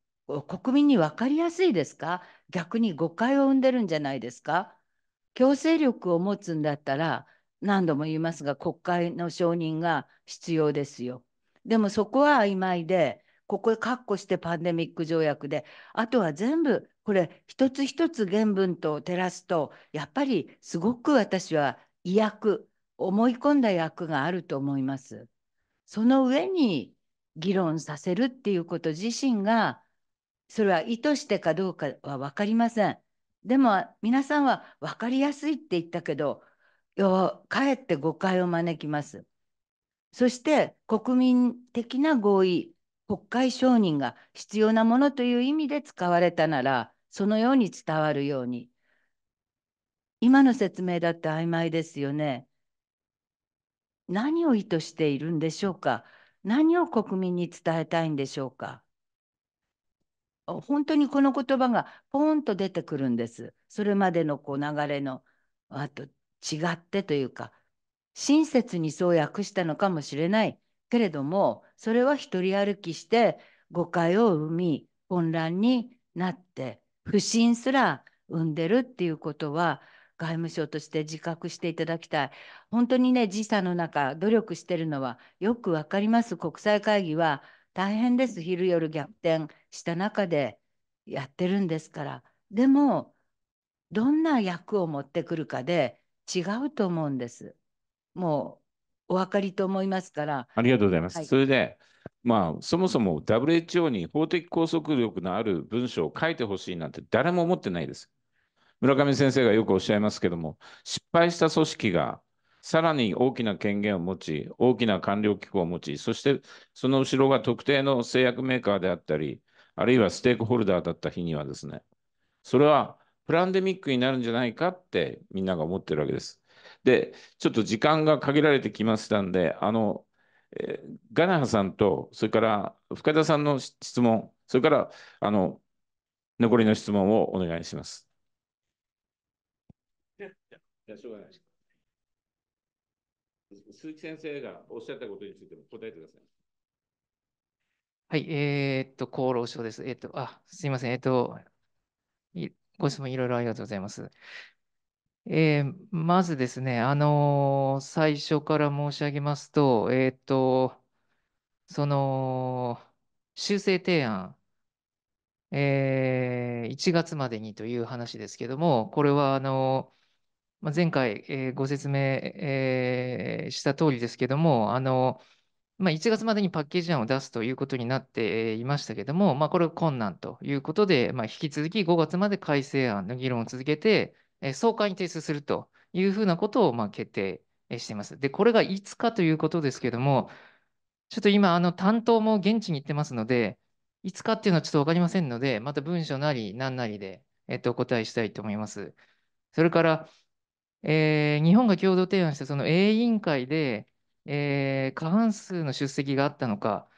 国民に分かりやすいですか逆に誤解を生んでるんじゃないですか強制力を持つんだったら何度も言いますが国会の承認が必要ですよ。でもそこは曖昧でここ括弧してパンデミック条約であとは全部これ一つ一つ原文と照らすとやっぱりすごく私は意訳思い込んだ役があると思います。その上に議論させるっていうこと自身がそれは意図してかどうかは分かりません。でも皆さんは分かりやすいって言ったけどよかえって誤解を招きます。そして国民的な合意国会承認が必要なものという意味で使われたなら、そのように伝わるように。今の説明だって曖昧ですよね。何を意図しているんでしょうか何を国民に伝えたいんでしょうか本当にこの言葉がポーンと出てくるんです。それまでのこう流れのあと違ってというか親切にそう訳したのかもしれないけれどもそれは一人歩きして誤解を生み混乱になって不信すら生んでるっていうことは外務省として自覚していただきたい本当にね時差の中努力してるのはよくわかります国際会議は大変です昼夜逆転した中でやってるんですからでもどんな役を持ってくるかで違うと思うんですもお分かりと思いますから。ありがとうございます。はい、それで、まあ、そもそも WHO に法的拘束力のある文章を書いてほしいなんて誰も思ってないです。村上先生がよくおっしゃいますけども、失敗した組織がさらに大きな権限を持ち、大きな官僚機構を持ち、そしてその後ろが特定の製薬メーカーであったり、あるいはステークホルダーだった日にはですね、それはプランデミックになるんじゃないかってみんなが思ってるわけです。で、ちょっと時間が限られてきましたんで、あの、えー、ガナハさんと、それから深田さんの質問、それから、あの、残りの質問をお願いします。鈴木先生がおっしゃったことについても答えてください。はい、えー、っと、厚労省です。えー、っと、あ、すいません。えー、っと、ご質問いろいろありがとうございます。えーまずですね、あのー最初から申し上げますと、えっと、その、修正提案、えー1月までにという話ですけども、これは、あのまあ前回、えーご説明、えーした通りですけども、あのまあ、1月までにパッケージ案を出すということになってえーいましたけども、まあ、これは困難ということで、まあ、引き続き5月まで改正案の議論を続けて、総会に提出するというふうなことをまあ決定しています。で、これがいつかということですけども、ちょっと今、あの担当も現地に行ってますので、いつかっていうのはちょっと分かりませんので、また文書なり何なりで、えっと、お答えしたいと思います。それから、えー、日本が共同提案したその A 委員会で、えー、過半数の出席があったのか、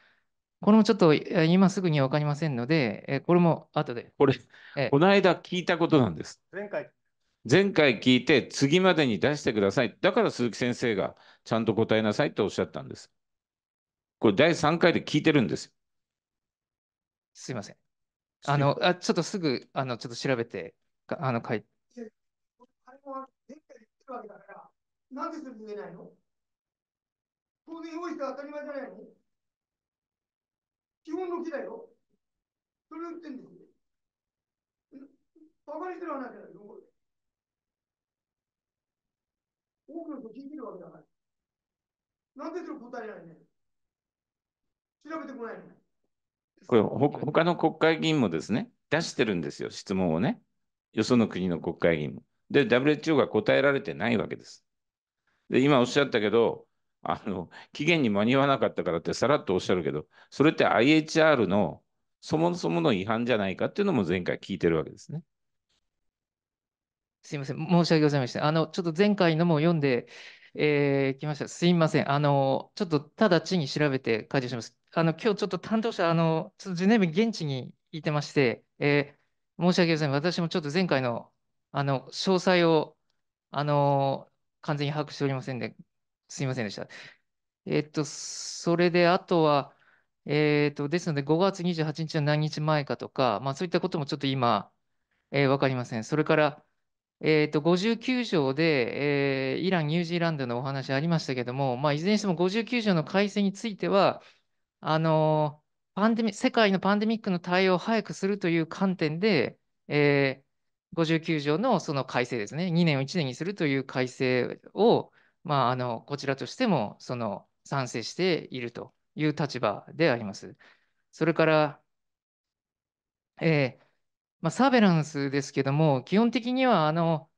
これもちょっと今すぐには分かりませんので、えー、これも後で。これ、えー、この間聞いたことなんです。前回前回聞いて次までに出してください。だから鈴木先生がちゃんと答えなさいとおっしゃったんです。これ第3回で聞いてるんです。すいません。あの、あちょっとすぐ、あの、ちょっと調べて、あの、書いて。なんでそれ言えないの当然用意して当たり前じゃないの基本の木だよ。それを言ってんですよ。バカにしてるわけじゃないの多くの人聞いてるわけだから。なんでそれ答えられない調べてこないのこれほ、他の国会議員もですね、出してるんですよ、質問をね。よその国の国会議員も。で、WHO が答えられてないわけです。で、今おっしゃったけど、あの、期限に間に合わなかったからってさらっとおっしゃるけど、それって IHR のそもそもの違反じゃないかっていうのも前回聞いてるわけですね。すいません、申し訳ございません。あの、ちょっと前回のも読んで、えー、きました。すいません。あの、ちょっと直ちに調べて解除します。あの、今日ちょっと担当者、あの、ちょっとジュネーブ現地にいてまして、えー、申し訳ございません。私もちょっと前回の、あの、詳細を、あの、完全に把握しておりませんで、すいませんでした。えっと、それで、あとは、えっと、ですので、5月28日は何日前かとか、まあ、そういったこともちょっと今、えー、わかりません。それから、えーと、59条で、えー、イラン、ニュージーランドのお話ありましたけども、まあ、いずれにしても59条の改正については、あのパンデミ世界のパンデミックの対応を早くするという観点で、えー、59条のその改正ですね、2年を1年にするという改正を、まあ、あのこちらとしてもその賛成しているという立場であります。それから、えーまあ、サーベランスですけども、基本的にはあの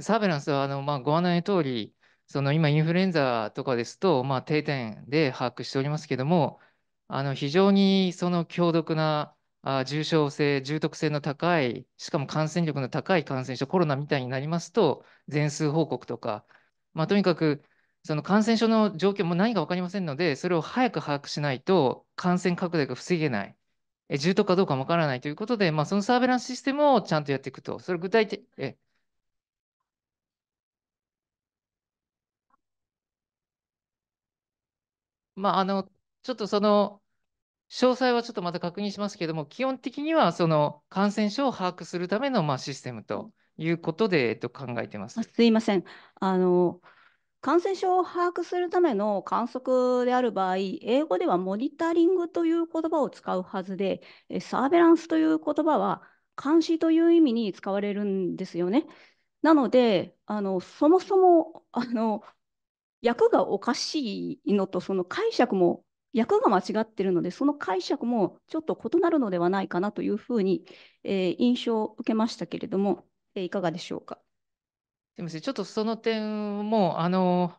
サーベランスはあの、まあ、ご案内の通り、その今インフルエンザとかですと、まあ、定点で把握しておりますけども、あの非常にその強毒なあ重症性、重篤性の高い、しかも感染力の高い感染症、コロナみたいになりますと、全数報告とか、まあ、とにかくその感染症の状況も何か分かりませんので、それを早く把握しないと、感染拡大が防げない。重篤かどうかわからないということで、まあ、そのサーベランスシステムをちゃんとやっていくと。それ具体的、えまあ、あの、ちょっとその、詳細はちょっとまた確認しますけれども、基本的にはその感染症を把握するためのまあシステムということで、えっと、考えてます。すいません。あの、感染症を把握するための観測である場合、英語ではモニタリングという言葉を使うはずで、サーベランスという言葉は監視という意味に使われるんですよね。なので、あのそもそもあの訳がおかしいのと、その解釈も訳が間違っているので、その解釈もちょっと異なるのではないかなというふうに、えー、印象を受けましたけれども、えー、いかがでしょうか。すみません、ちょっとその点も、あの、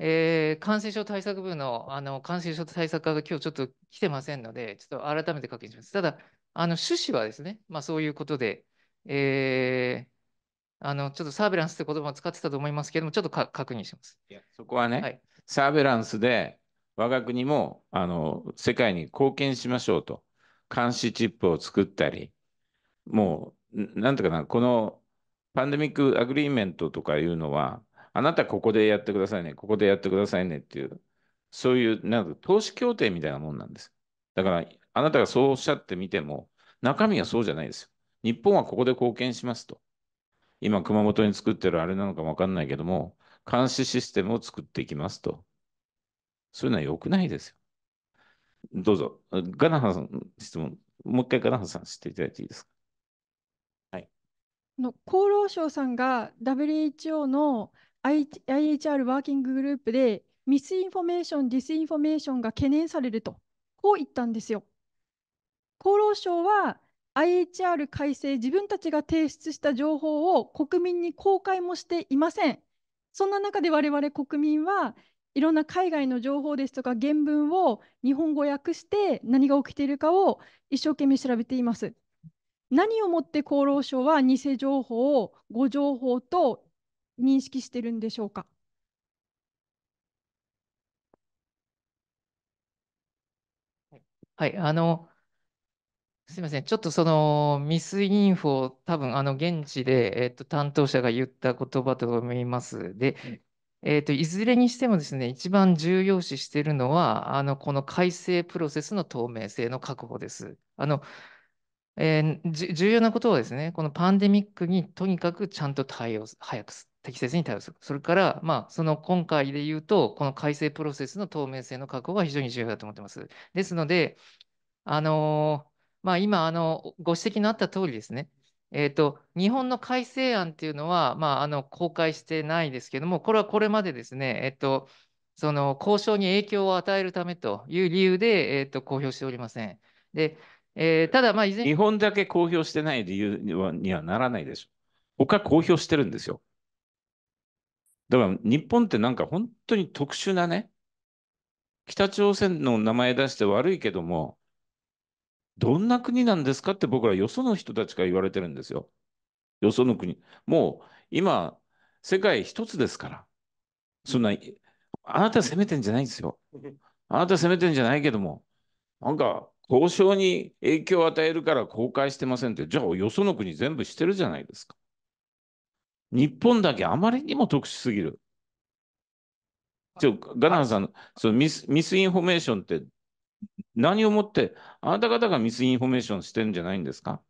えー、感染症対策部のあの感染症対策課が今日ちょっと来てませんので、ちょっと改めて確認します。ただ、あの趣旨はですね、まあ、そういうことで、えー、あのちょっとサーベランスって言葉を使ってたと思いますけれども、ちょっとか確認します。いやそこはね、はい、サーベランスで我が国もあの世界に貢献しましょうと、監視チップを作ったり、もう、なんとかな、このパンデミックアグリーメントとかいうのは、あなたここでやってくださいね、ここでやってくださいねっていう、そういう、なんか投資協定みたいなもんなんです。だから、あなたがそうおっしゃってみても、中身はそうじゃないですよ。日本はここで貢献しますと。今、熊本に作ってるあれなのかわかんないけども、監視システムを作っていきますと。そういうのは良くないですよ。どうぞ、ガナハさん、質問、もう一回ガナハさんしていただいていいですか。の厚労省さんが WHO の IHR ワーキンググループでミスインフォメーション、ディスインフォメーションが懸念されると、こう言ったんですよ。厚労省は IHR 改正、自分たちが提出した情報を国民に公開もしていません。そんな中で我々国民はいろんな海外の情報ですとか原文を日本語訳して何が起きているかを一生懸命調べています。何をもって厚労省は偽情報を誤情報と認識してるんでしょうか。はい、あの、すみません、ちょっとそのミスインフォ、多分あの現地で、えっと、担当者が言った言葉と思います。で、えっと、いずれにしてもですね、一番重要視しているのは、あのこの改正プロセスの透明性の確保です。あのえー、重要なことはですね、このパンデミックにとにかくちゃんと対応、早く、適切に対応する。それから、まあ、その今回で言うと、この改正プロセスの透明性の確保が非常に重要だと思ってます。ですので、あのー、まあ、今、あの、ご指摘のあった通りですね、えーと、日本の改正案っていうのは、まあ、あの公開してないですけども、これはこれまでですね、えーと、その交渉に影響を与えるためという理由で、えーと公表しておりません。でえー、ただ、まあ、いずれ日本だけ公表してない理由にはならないでしょ。他公表してるんですよ。だから日本ってなんか本当に特殊なね、北朝鮮の名前出して悪いけども、どんな国なんですかって僕らよその人たちから言われてるんですよ。よその国。もう今、世界一つですから。そんな、あなた責めてんじゃないんですよ。あなた責めてんじゃないけども、なんか交渉に影響を与えるから公開してませんって、じゃあよその国全部してるじゃないですか。日本だけあまりにも特殊すぎる。ちょガナンさん、そのミスミスインフォメーションって何をもってあなた方がミスインフォメーションしてるんじゃないんですか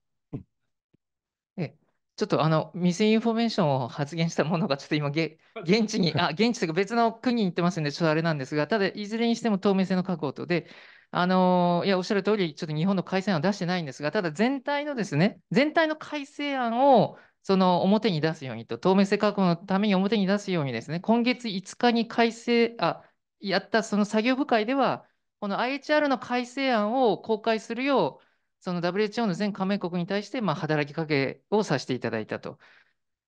えちょっとあのミスインフォメーションを発言したものがちょっと今げ現地にあ現地というか別の国に行ってますんでちょっとあれなんですがただいずれにしても透明性の確保とであのいや、おっしゃる通り、ちょっと日本の改正案を出してないんですが、ただ全体のですね、全体の改正案をその表に出すようにと、透明性確保のために表に出すようにですね、今月5日に改正、あ、やったその作業部会では、この IHR の改正案を公開するよう、その WHO の全加盟国に対して、まあ、働きかけをさせていただいたと。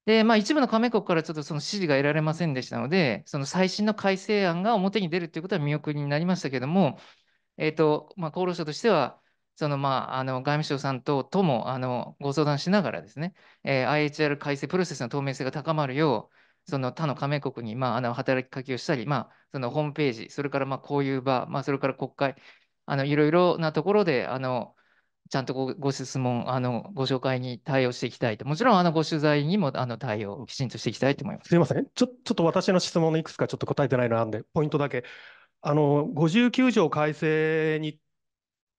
で、まあ、一部の加盟国からちょっとその指示が得られませんでしたので、その最新の改正案が表に出るということは見送りになりましたけれども、えっ、と、まあ、厚労省としては、そのまあ、あの外務省さんとともあのご相談しながらですね、えー、IHR 改正プロセスの透明性が高まるよう、その他の加盟国に、まあ、あの働きかけをしたり、まあ、そのホームページ、それからまあこういう場、まあ、それから国会、あのいろいろなところであのちゃんとごご質問あの、ご紹介に対応していきたいと、もちろんあのご取材にもあの対応をきちんとしていきたいと思います。すみませんちょ、ちょっと私の質問のいくつかちょっと答えてないのなんで、ポイントだけ、あの59条改正に、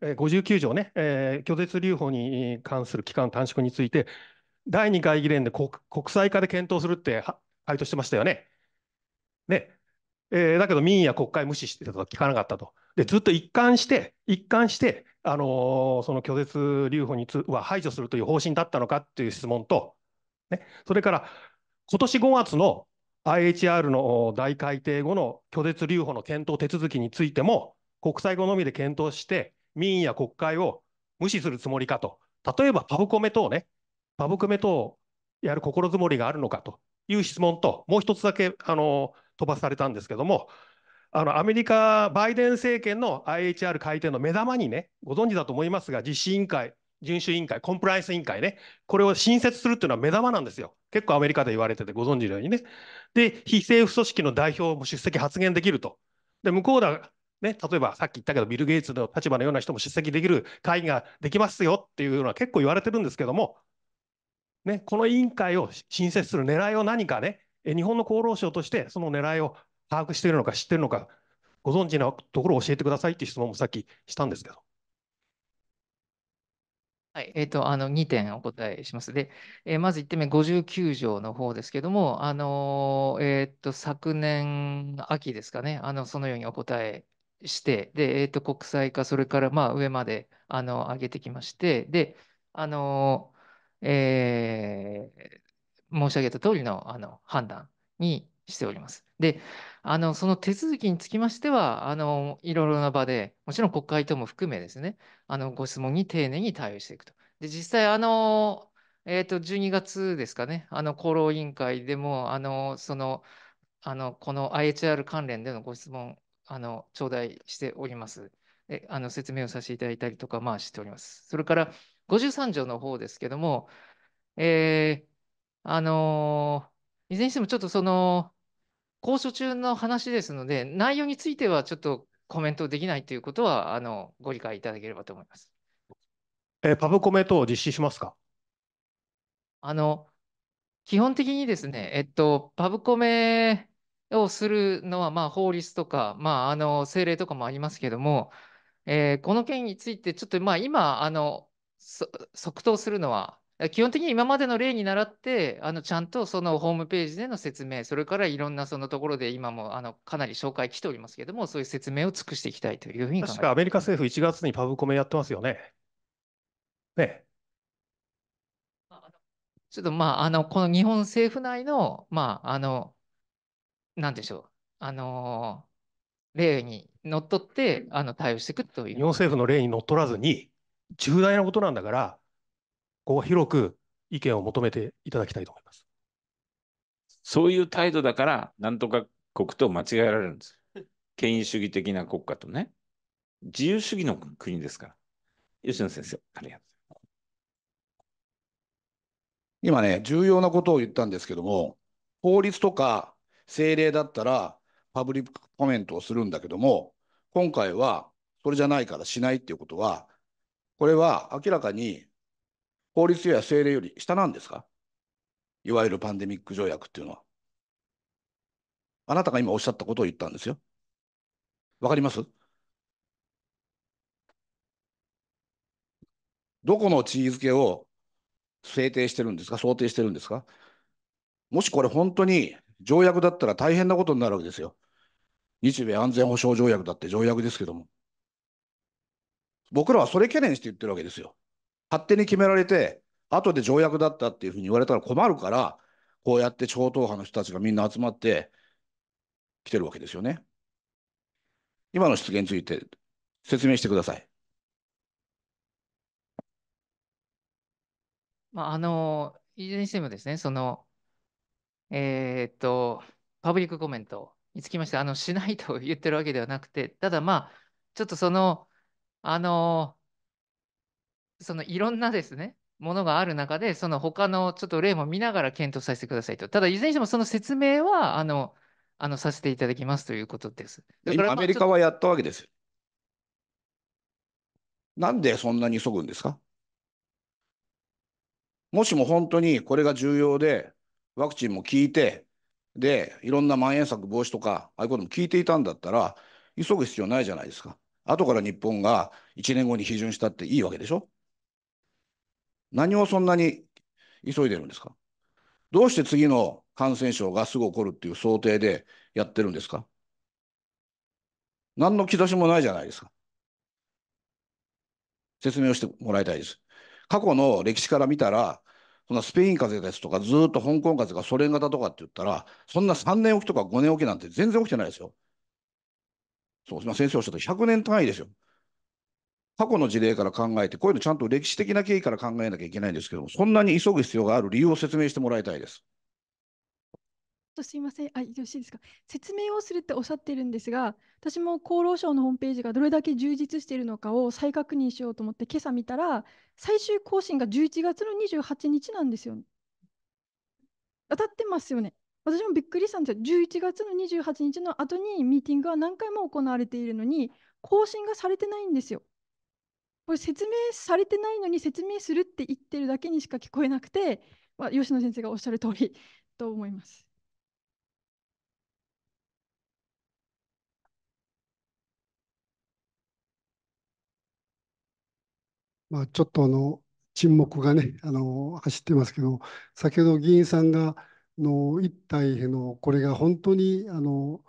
え59条ね、えー、拒絶留保に関する期間短縮について、第2回議連で国際化で検討するって回答してましたよね。ねえー、だけど民意や国会無視してたと聞かなかったと。でずっと一貫して、一貫して、あのー、その拒絶留保につは排除するという方針だったのかっていう質問と、ね、それから今年5月の IHR の大改定後の拒絶留保の検討手続きについても、国際語のみで検討して、民意や国会を無視するつもりかと、例えばパブコメ等ね、パブコメ等をやる心づもりがあるのかという質問と、もう一つだけあの飛ばされたんですけども、あのアメリカ、バイデン政権の IHR 改定の目玉にね、ご存知だと思いますが、実施委員会遵守委員会、コンプライアンス委員会ね、これを新設するっていうのは目玉なんですよ。結構アメリカで言われてて、ご存知のようにね。で、非政府組織の代表も出席発言できると。で、向こうだ、ね、例えばさっき言ったけど、ビル・ゲイツの立場のような人も出席できる会議ができますよっていうのは結構言われてるんですけども、ね、この委員会を新設する狙いを何かね、日本の厚労省としてその狙いを把握しているのか知ってるのか、ご存知のところを教えてくださいって質問もさっきしたんですけど。はい、えっ、ー、と、あの、2点お答えします。で、えー、まず1点目、59条の方ですけども、あのー、えっ、と、昨年秋ですかね、あの、そのようにお答えして、で、えっ、と、国際化、それから、まあ、上まで、あの、上げてきまして、で、あのえ申し上げた通りの、あの、判断にしております。で、あの、その手続きにつきましては、あの、いろいろな場で、もちろん国会等も含めですね、あの、ご質問に丁寧に対応していくと。で、実際、あの、えっ、ー、と、12月ですかね、あの、厚労委員会でも、あの、その、あの、この IHR 関連でのご質問、あの、頂戴しております。えあの説明をさせていただいたりとか、まあ、しております。それから、53条の方ですけども、えー、あのー、いずれにしてもちょっとその、交渉中の話ですので、内容についてはちょっとコメントできないということは、あのご理解いただければと思います。えー、パブコメ等実施しますかあの基本的にですね、えっと、パブコメをするのは、まあ、法律とか、まあ、あの政令とかもありますけども、えー、この件について、ちょっと、まあ、今あの、即答するのは基本的に今までの例に倣って、あのちゃんとそのホームページでの説明、それからいろんなそのところで今もあのかなり紹介来ておりますけれども、そういう説明を尽くしていきたいというふうに確かアメリカ政府1月にパブコメやってますよね。ね。ちょっとまあ、あのこの日本政府内の、まあ、あの、なんでしょう、あの例にのっとってあの対応していくという。日本政府の例にのっとらずに、重大なことなんだから、こう広く意見を求めていただきたいと思います。そういう態度だから、なんとか国と間違えられるんです。権威主義的な国家とね、自由主義の国ですから。吉野先生、ありがとう今ね、重要なことを言ったんですけども、法律とか政令だったら、パブリックコメントをするんだけども、今回はそれじゃないからしないっていうことは、これは明らかに法律や政令より下なんですかいわゆるパンデミック条約っていうのは。あなたが今おっしゃったことを言ったんですよ。わかりますどこの地位づけを制定してるんですか想定してるんですかもしこれ本当に条約だったら大変なことになるわけですよ。日米安全保障条約だって条約ですけども。僕らはそれ懸念して言ってるわけですよ。勝手に決められて、後で条約だったっていうふうに言われたら困るから、こうやって超党派の人たちがみんな集まってきてるわけですよね。今の出言について説明してください。まあ、あの、いずれにしてもですね、その、えー、っと、パブリックコメントにつきまして、あの、しないと言ってるわけではなくて、ただまあ、ちょっとその、あの、そのいろんなですね、ものがある中で、その他のちょっと例も見ながら検討させてくださいと。ただ、いずれにしてもその説明は、あの、あのさせていただきますということです。今、アメリカはやったわけです。なんでそんなに急ぐんですかもしも本当にこれが重要で、ワクチンも効いて、で、いろんなまん延策防止とか、ああいうことも聞いていたんだったら、急ぐ必要ないじゃないですか。後から日本が1年後に批准したっていいわけでしょ何をそんなに急いでるんですかどうして次の感染症がすぐ起こるっていう想定でやってるんですか何の兆しもないじゃないですか。説明をしてもらいたいです。過去の歴史から見たら、そんなスペイン風邪ですとか、ずっと香港風邪がソ連型とかって言ったら、そんな3年おきとか5年おきなんて全然起きてないですよ。そう、先生おっしゃった100年単位ですよ。過去の事例から考えて、こういうのちゃんと歴史的な経緯から考えなきゃいけないんですけども、そんなに急ぐ必要がある理由を説明してもらいたいです。とすいませんあ、よろしいですか。説明をするっておっしゃってるんですが、私も厚労省のホームページがどれだけ充実しているのかを再確認しようと思って、今朝見たら、最終更新が11月の28日なんですよ、当たってますよね。私もびっくりしたんですよ。11月の28日の後にミーティングは何回も行われているのに、更新がされてないんですよ。これ説明されてないのに説明するって言ってるだけにしか聞こえなくて、まあ、吉野先生がおっしゃる通り と思います。まあ、ちょっとあの沈黙がねあの走ってますけど先ほど議員さんがの一体へのこれが本当にあの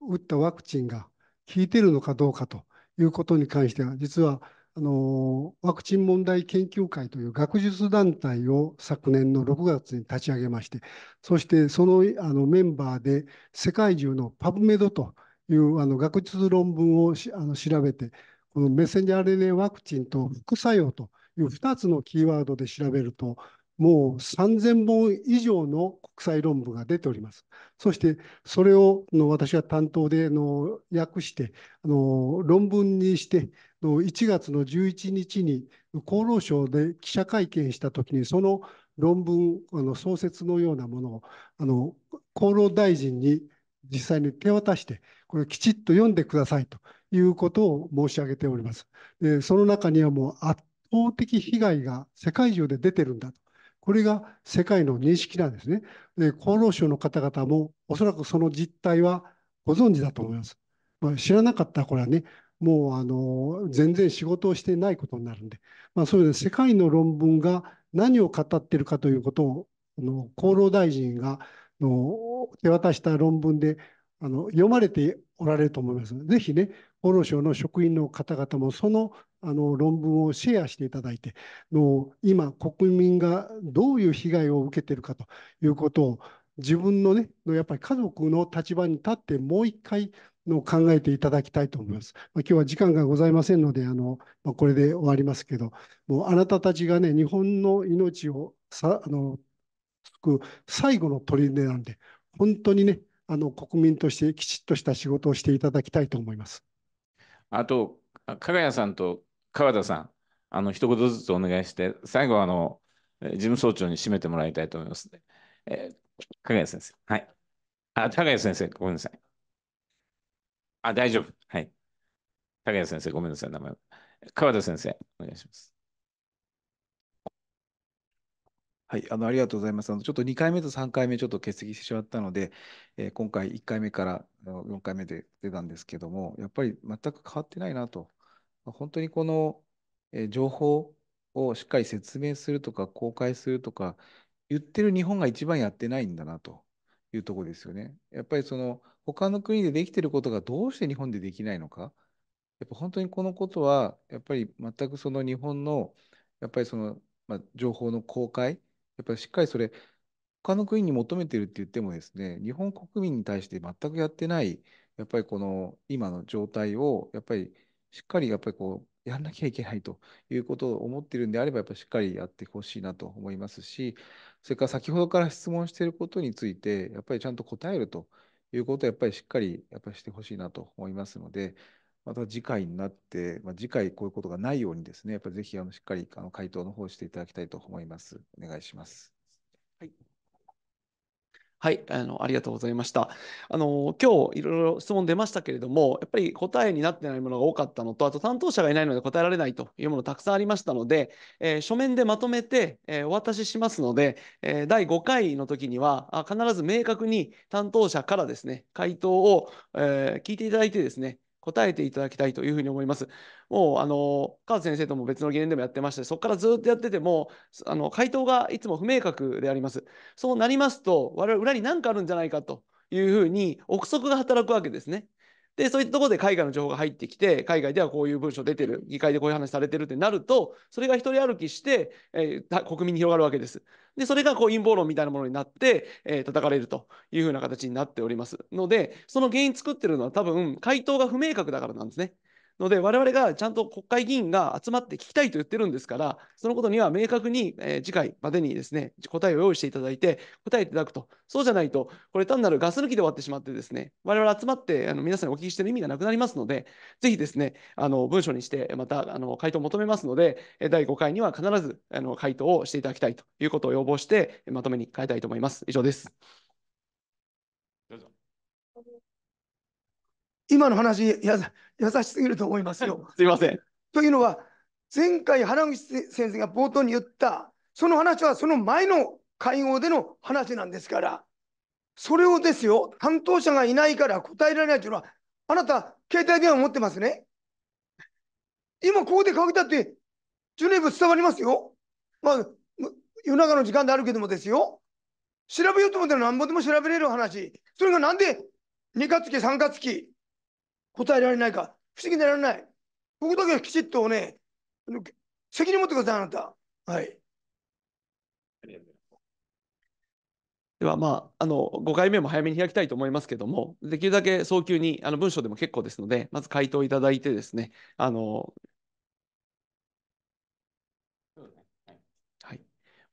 打ったワクチンが効いてるのかどうかということに関しては実はあのワクチン問題研究会という学術団体を昨年の6月に立ち上げましてそしてそのあのメンバーで世界中のパブメドというあの学術論文をあの調べてこのメッセンジャー RNA ワクチンと副作用という2つのキーワードで調べるともう3000本以上の国際論文が出ております。そして、それをの私が担当での訳してあの、論文にしての、1月の11日に厚労省で記者会見したときに、その論文、あの創設のようなものをあの厚労大臣に実際に手渡して、これをきちっと読んでくださいということを申し上げております。でその中にはもう圧倒的被害が世界中で出てるんだと。これが世界の認識なんですね。で厚労省の方々もおそらくその実態はご存知だと思います。まあ、知らなかったこれはね、もうあの全然仕事をしてないことになるんで、まあ、そういう世界の論文が何を語ってるかということをあの厚労大臣がの手渡した論文であの読まれておられると思います。ぜひね、厚労省の職員の方々もそのあの論文をシェアしていただいて、の今、国民がどういう被害を受けているかということを、自分のね、のやっぱり家族の立場に立って、もう一回の考えていただきたいと思います。まあ、今日は時間がございませんので、あのまあ、これで終わりますけど、もうあなたたちがね、日本の命をさあの救う最後の砦なんで、本当にね、あの国民としてきちっとした仕事をしていただきたいと思います。あと、加賀谷さんと川田さん、あの一言ずつお願いして、最後はあの事務総長に締めてもらいたいと思います、ね。えー、加賀谷先生、はい。あ、加賀谷先生、ごめんなさい。あ、大丈夫。はい。加賀谷先生、ごめんなさい、名前。川田先生、お願いします。はい、あのありがとうございます。あのちょっと2回目と3回目、ちょっと欠席してしまったので、えー今回1回目から4回目で出たんですけども、やっぱり全く変わってないなと。本当にこの、えー情報をしっかり説明するとか、公開するとか、言ってる日本が一番やってないんだなというところですよね。やっぱりその他の国でできてることがどうして日本でできないのか。やっぱ本当にこのことは、やっぱり全くその日本の、やっぱりその、まあ、情報の公開っぱりしっかりそれ、他の国に求めてるって言ってもですね、日本国民に対して全くやってない、やっぱりこの今の状態を、やっぱりしっかりやっぱりこう、やんなきゃいけないということを思っているんであれば、やっぱりしっかりやってほしいなと思いますし、それから先ほどから質問していることについて、やっぱりちゃんと答えるということをやっぱりしっかりやっぱりしてほしいなと思いますので、また次回になって、まあ、次回こういうことがないようにですね、やっぱりぜひあのしっかりあの回答の方していただきたいと思います。お願いします。はい。はい、あのありがとうございました。あの今日いろいろ質問出ましたけれども、やっぱり答えになってないものが多かったのと、あと担当者がいないので答えられないというものたくさんありましたので、えー、書面でまとめて、えー、お渡ししますので、えー、第5回の時にはあ必ず明確に担当者からですね回答を、え聞いていただいてですね、答えていただきたいというふうに思います。もう、あの、川津先生とも別の議連でもやってまして、そこからずっとやってても、あの、回答がいつも不明確であります。そうなりますと、我々裏に何かあるんじゃないかというふうに憶測が働くわけですね。で、そういったところで海外の情報が入ってきて、海外ではこういう文章出てる、議会でこういう話されてるってなると、それが一人歩きして、えー、国民に広がるわけです。で、それがこう陰謀論みたいなものになって、えー、叩かれるというふうな形になっております。ので、その原因作ってるのは多分、回答が不明確だからなんですね。ので、我々がちゃんと国会議員が集まって聞きたいと言ってるんですから、そのことには明確に、えー、次回までにですね、答えを用意していただいて、答えていただくと。そうじゃないと、これ単なるガス抜きで終わってしまってですね、我々集まってあの皆さんにお聞きしてる意味がなくなりますので、ぜひですね、あの文書にして、またあの回答を求めますので、第5回には必ずあの回答をしていただきたいということを要望して、まとめに変えたいと思います。以上です。今の話や優しすぎると思いますよ。すいません。というのは前回原口先生が冒頭に言ったその話はその前の会合での話なんですからそれをですよ担当者がいないから答えられないというのはあなた携帯電話持ってますね今ここで書けたってジュネーブ伝わりますよ。まあ夜中の時間であるけどもですよ。調べようと思ったら何本でも調べれる話。それがなんで2か月、3か月、答えられないか、不思議でられない。ここだけはきちっとね、責任持ってください、あなた。はい。では、まあ、あの5回目も早めに開きたいと思いますけれども、できるだけ早急にあの文章でも結構ですので、まず回答いただいてですね、あのはい、分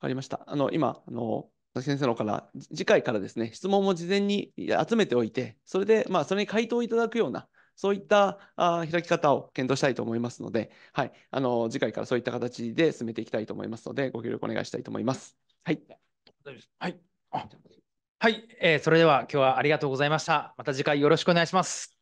かりました。あの今あの先生の方から次回からですね質問も事前に集めておいてそれでまあそれに回答いただくようなそういったあ開き方を検討したいと思いますので、はい、あの次回からそういった形で進めていきたいと思いますので、ご協力お願いしたいと思います。はい。はい。はい、えー、それでは今日はありがとうございました。また次回よろしくお願いします。